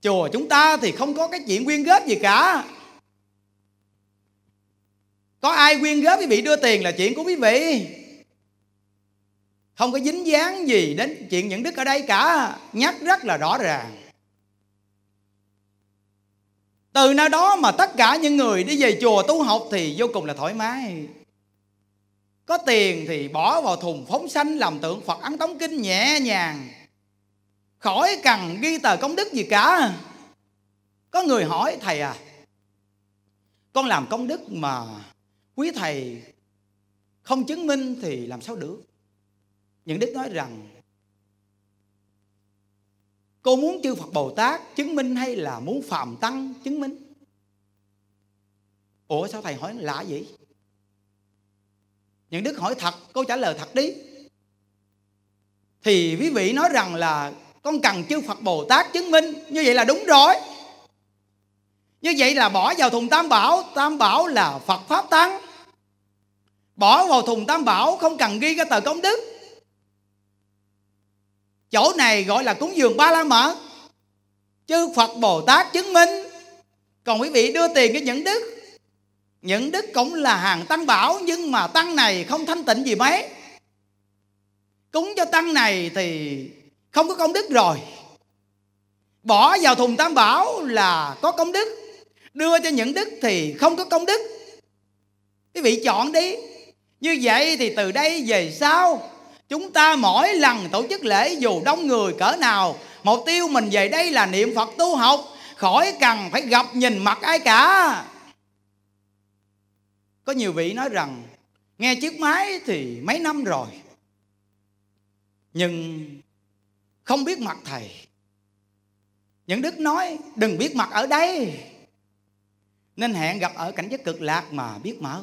chùa chúng ta thì không có cái chuyện quyên góp gì cả có ai quyên góp quý vị đưa tiền là chuyện của quý vị không có dính dáng gì đến chuyện những đức ở đây cả nhắc rất là rõ ràng từ nơi đó mà tất cả những người đi về chùa tu học thì vô cùng là thoải mái có tiền thì bỏ vào thùng phóng sanh làm tượng phật ấn tống kinh nhẹ nhàng khỏi cần ghi tờ công đức gì cả có người hỏi thầy à con làm công đức mà quý thầy không chứng minh thì làm sao được những đức nói rằng cô muốn chư phật bồ tát chứng minh hay là muốn phạm tăng chứng minh ủa sao thầy hỏi lạ vậy những đức hỏi thật cô trả lời thật đi thì quý vị nói rằng là con cần chư phật bồ tát chứng minh như vậy là đúng rồi như vậy là bỏ vào thùng tam bảo tam bảo là phật pháp tăng Bỏ vào thùng tam bảo không cần ghi cái tờ công đức Chỗ này gọi là cúng dường ba la mật Chư Phật Bồ Tát chứng minh Còn quý vị đưa tiền cho những đức Những đức cũng là hàng tăng bảo Nhưng mà tăng này không thanh tịnh gì mấy Cúng cho tăng này thì không có công đức rồi Bỏ vào thùng tam bảo là có công đức Đưa cho những đức thì không có công đức Quý vị chọn đi như vậy thì từ đây về sau Chúng ta mỗi lần tổ chức lễ dù đông người cỡ nào Mục tiêu mình về đây là niệm Phật tu học Khỏi cần phải gặp nhìn mặt ai cả Có nhiều vị nói rằng Nghe chiếc máy thì mấy năm rồi Nhưng không biết mặt thầy Những đức nói đừng biết mặt ở đây Nên hẹn gặp ở cảnh giới cực lạc mà biết mặt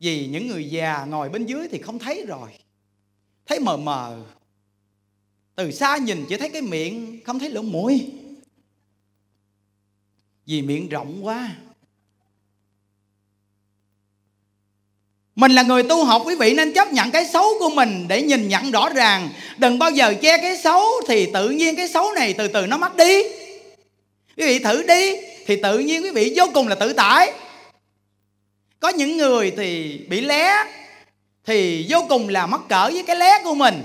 vì những người già ngồi bên dưới thì không thấy rồi Thấy mờ mờ Từ xa nhìn chỉ thấy cái miệng Không thấy lỗ mũi Vì miệng rộng quá Mình là người tu học quý vị nên chấp nhận cái xấu của mình để nhìn nhận rõ ràng. Đừng bao giờ che cái xấu thì tự nhiên cái xấu này từ từ nó mất đi. Quý vị thử đi thì tự nhiên quý vị vô cùng là tự tải có những người thì bị lé thì vô cùng là mắc cỡ với cái lé của mình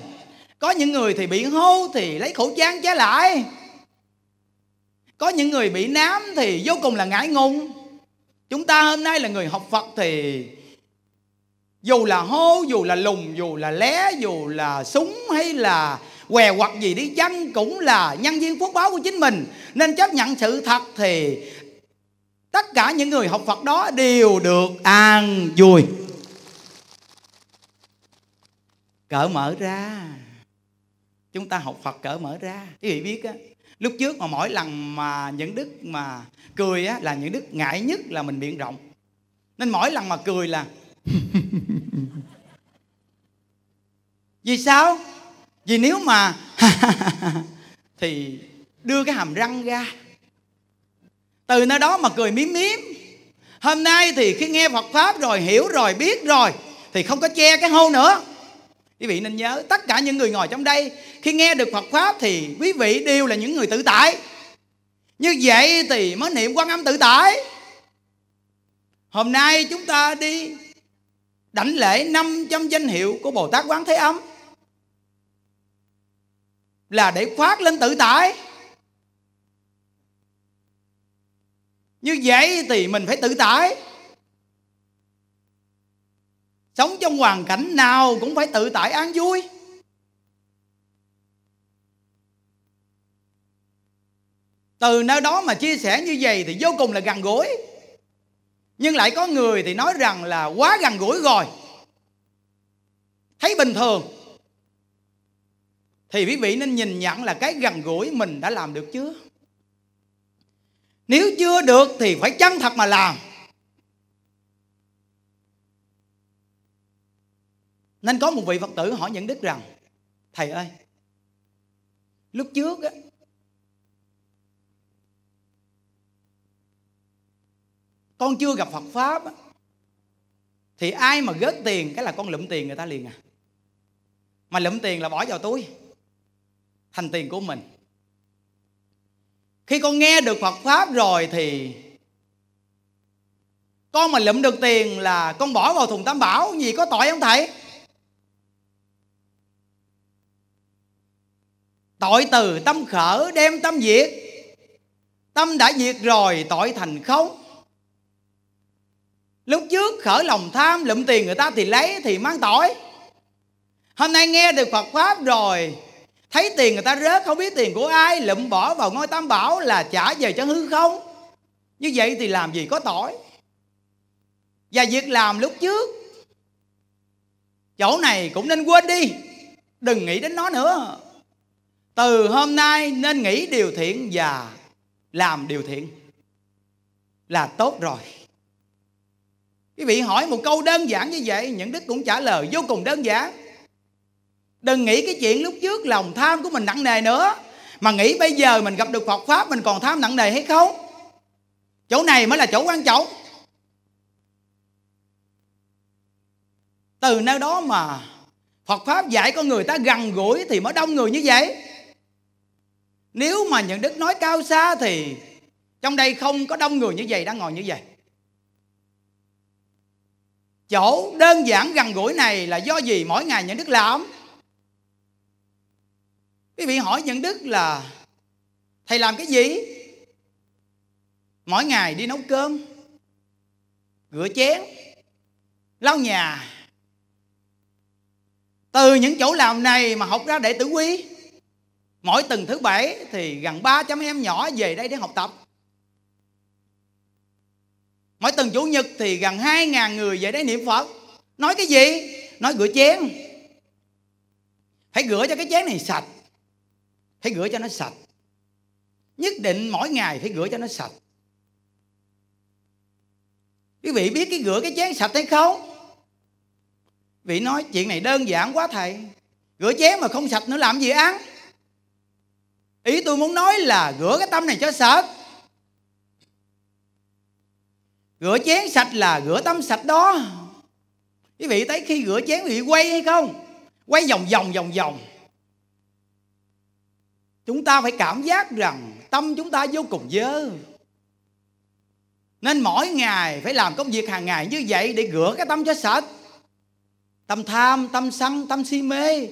có những người thì bị hô thì lấy khẩu trang che lại có những người bị nám thì vô cùng là ngại ngùng chúng ta hôm nay là người học phật thì dù là hô dù là lùng dù là lé dù là súng hay là què hoặc gì đi chăng cũng là nhân viên phước báo của chính mình nên chấp nhận sự thật thì tất cả những người học Phật đó đều được an vui cỡ mở ra chúng ta học Phật cỡ mở ra quý vị biết á lúc trước mà mỗi lần mà những đức mà cười á là những đức ngại nhất là mình miệng rộng nên mỗi lần mà cười là vì sao vì nếu mà thì đưa cái hàm răng ra từ nơi đó mà cười mím mím hôm nay thì khi nghe phật pháp rồi hiểu rồi biết rồi thì không có che cái hô nữa quý vị nên nhớ tất cả những người ngồi trong đây khi nghe được phật pháp thì quý vị đều là những người tự tại như vậy thì mới niệm quan âm tự tại hôm nay chúng ta đi đảnh lễ 500 danh hiệu của Bồ Tát Quán Thế Âm là để khoát lên tự tại như vậy thì mình phải tự tại sống trong hoàn cảnh nào cũng phải tự tại an vui từ nơi đó mà chia sẻ như vậy thì vô cùng là gần gũi nhưng lại có người thì nói rằng là quá gần gũi rồi thấy bình thường thì quý vị nên nhìn nhận là cái gần gũi mình đã làm được chưa nếu chưa được thì phải chân thật mà làm nên có một vị phật tử hỏi nhận đức rằng thầy ơi lúc trước á, con chưa gặp phật pháp thì ai mà gớt tiền cái là con lụm tiền người ta liền à mà lụm tiền là bỏ vào túi thành tiền của mình khi con nghe được Phật pháp rồi thì con mà lụm được tiền là con bỏ vào thùng tam bảo gì có tội không thầy tội từ tâm khở đem tâm diệt tâm đã diệt rồi tội thành không lúc trước khởi lòng tham lụm tiền người ta thì lấy thì mang tội hôm nay nghe được Phật pháp rồi thấy tiền người ta rớt không biết tiền của ai lụm bỏ vào ngôi tam bảo là trả về cho hư không như vậy thì làm gì có tội và việc làm lúc trước chỗ này cũng nên quên đi đừng nghĩ đến nó nữa từ hôm nay nên nghĩ điều thiện và làm điều thiện là tốt rồi quý vị hỏi một câu đơn giản như vậy những đức cũng trả lời vô cùng đơn giản đừng nghĩ cái chuyện lúc trước lòng tham của mình nặng nề nữa mà nghĩ bây giờ mình gặp được Phật pháp mình còn tham nặng nề hay không chỗ này mới là chỗ quan trọng từ nơi đó mà Phật pháp dạy con người ta gần gũi thì mới đông người như vậy nếu mà những đức nói cao xa thì trong đây không có đông người như vậy đang ngồi như vậy chỗ đơn giản gần gũi này là do gì mỗi ngày những đức làm quý vị hỏi nhận đức là thầy làm cái gì mỗi ngày đi nấu cơm rửa chén lau nhà từ những chỗ làm này mà học ra đệ tử quy mỗi tuần thứ bảy thì gần 300 em nhỏ về đây để học tập mỗi tuần chủ nhật thì gần 2.000 người về đây niệm phật nói cái gì nói rửa chén phải rửa cho cái chén này sạch phải rửa cho nó sạch nhất định mỗi ngày phải rửa cho nó sạch quý vị biết cái rửa cái chén sạch hay không vị nói chuyện này đơn giản quá thầy rửa chén mà không sạch nữa làm gì ăn ý tôi muốn nói là rửa cái tâm này cho sạch rửa chén sạch là rửa tâm sạch đó quý vị thấy khi rửa chén quý vị quay hay không quay vòng vòng vòng vòng chúng ta phải cảm giác rằng tâm chúng ta vô cùng dơ nên mỗi ngày phải làm công việc hàng ngày như vậy để rửa cái tâm cho sạch tâm tham tâm sân tâm si mê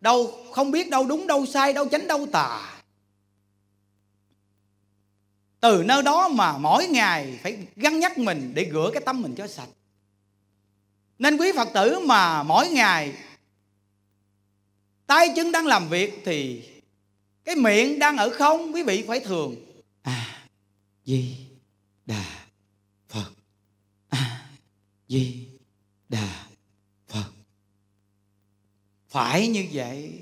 đâu không biết đâu đúng đâu sai đâu tránh đâu tà từ nơi đó mà mỗi ngày phải gắn nhắc mình để rửa cái tâm mình cho sạch nên quý phật tử mà mỗi ngày tay chân đang làm việc thì cái miệng đang ở không quý vị phải thường a à, di đà phật a à, di đà phật phải như vậy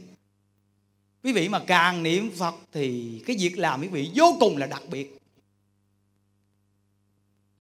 quý vị mà càng niệm phật thì cái việc làm quý vị vô cùng là đặc biệt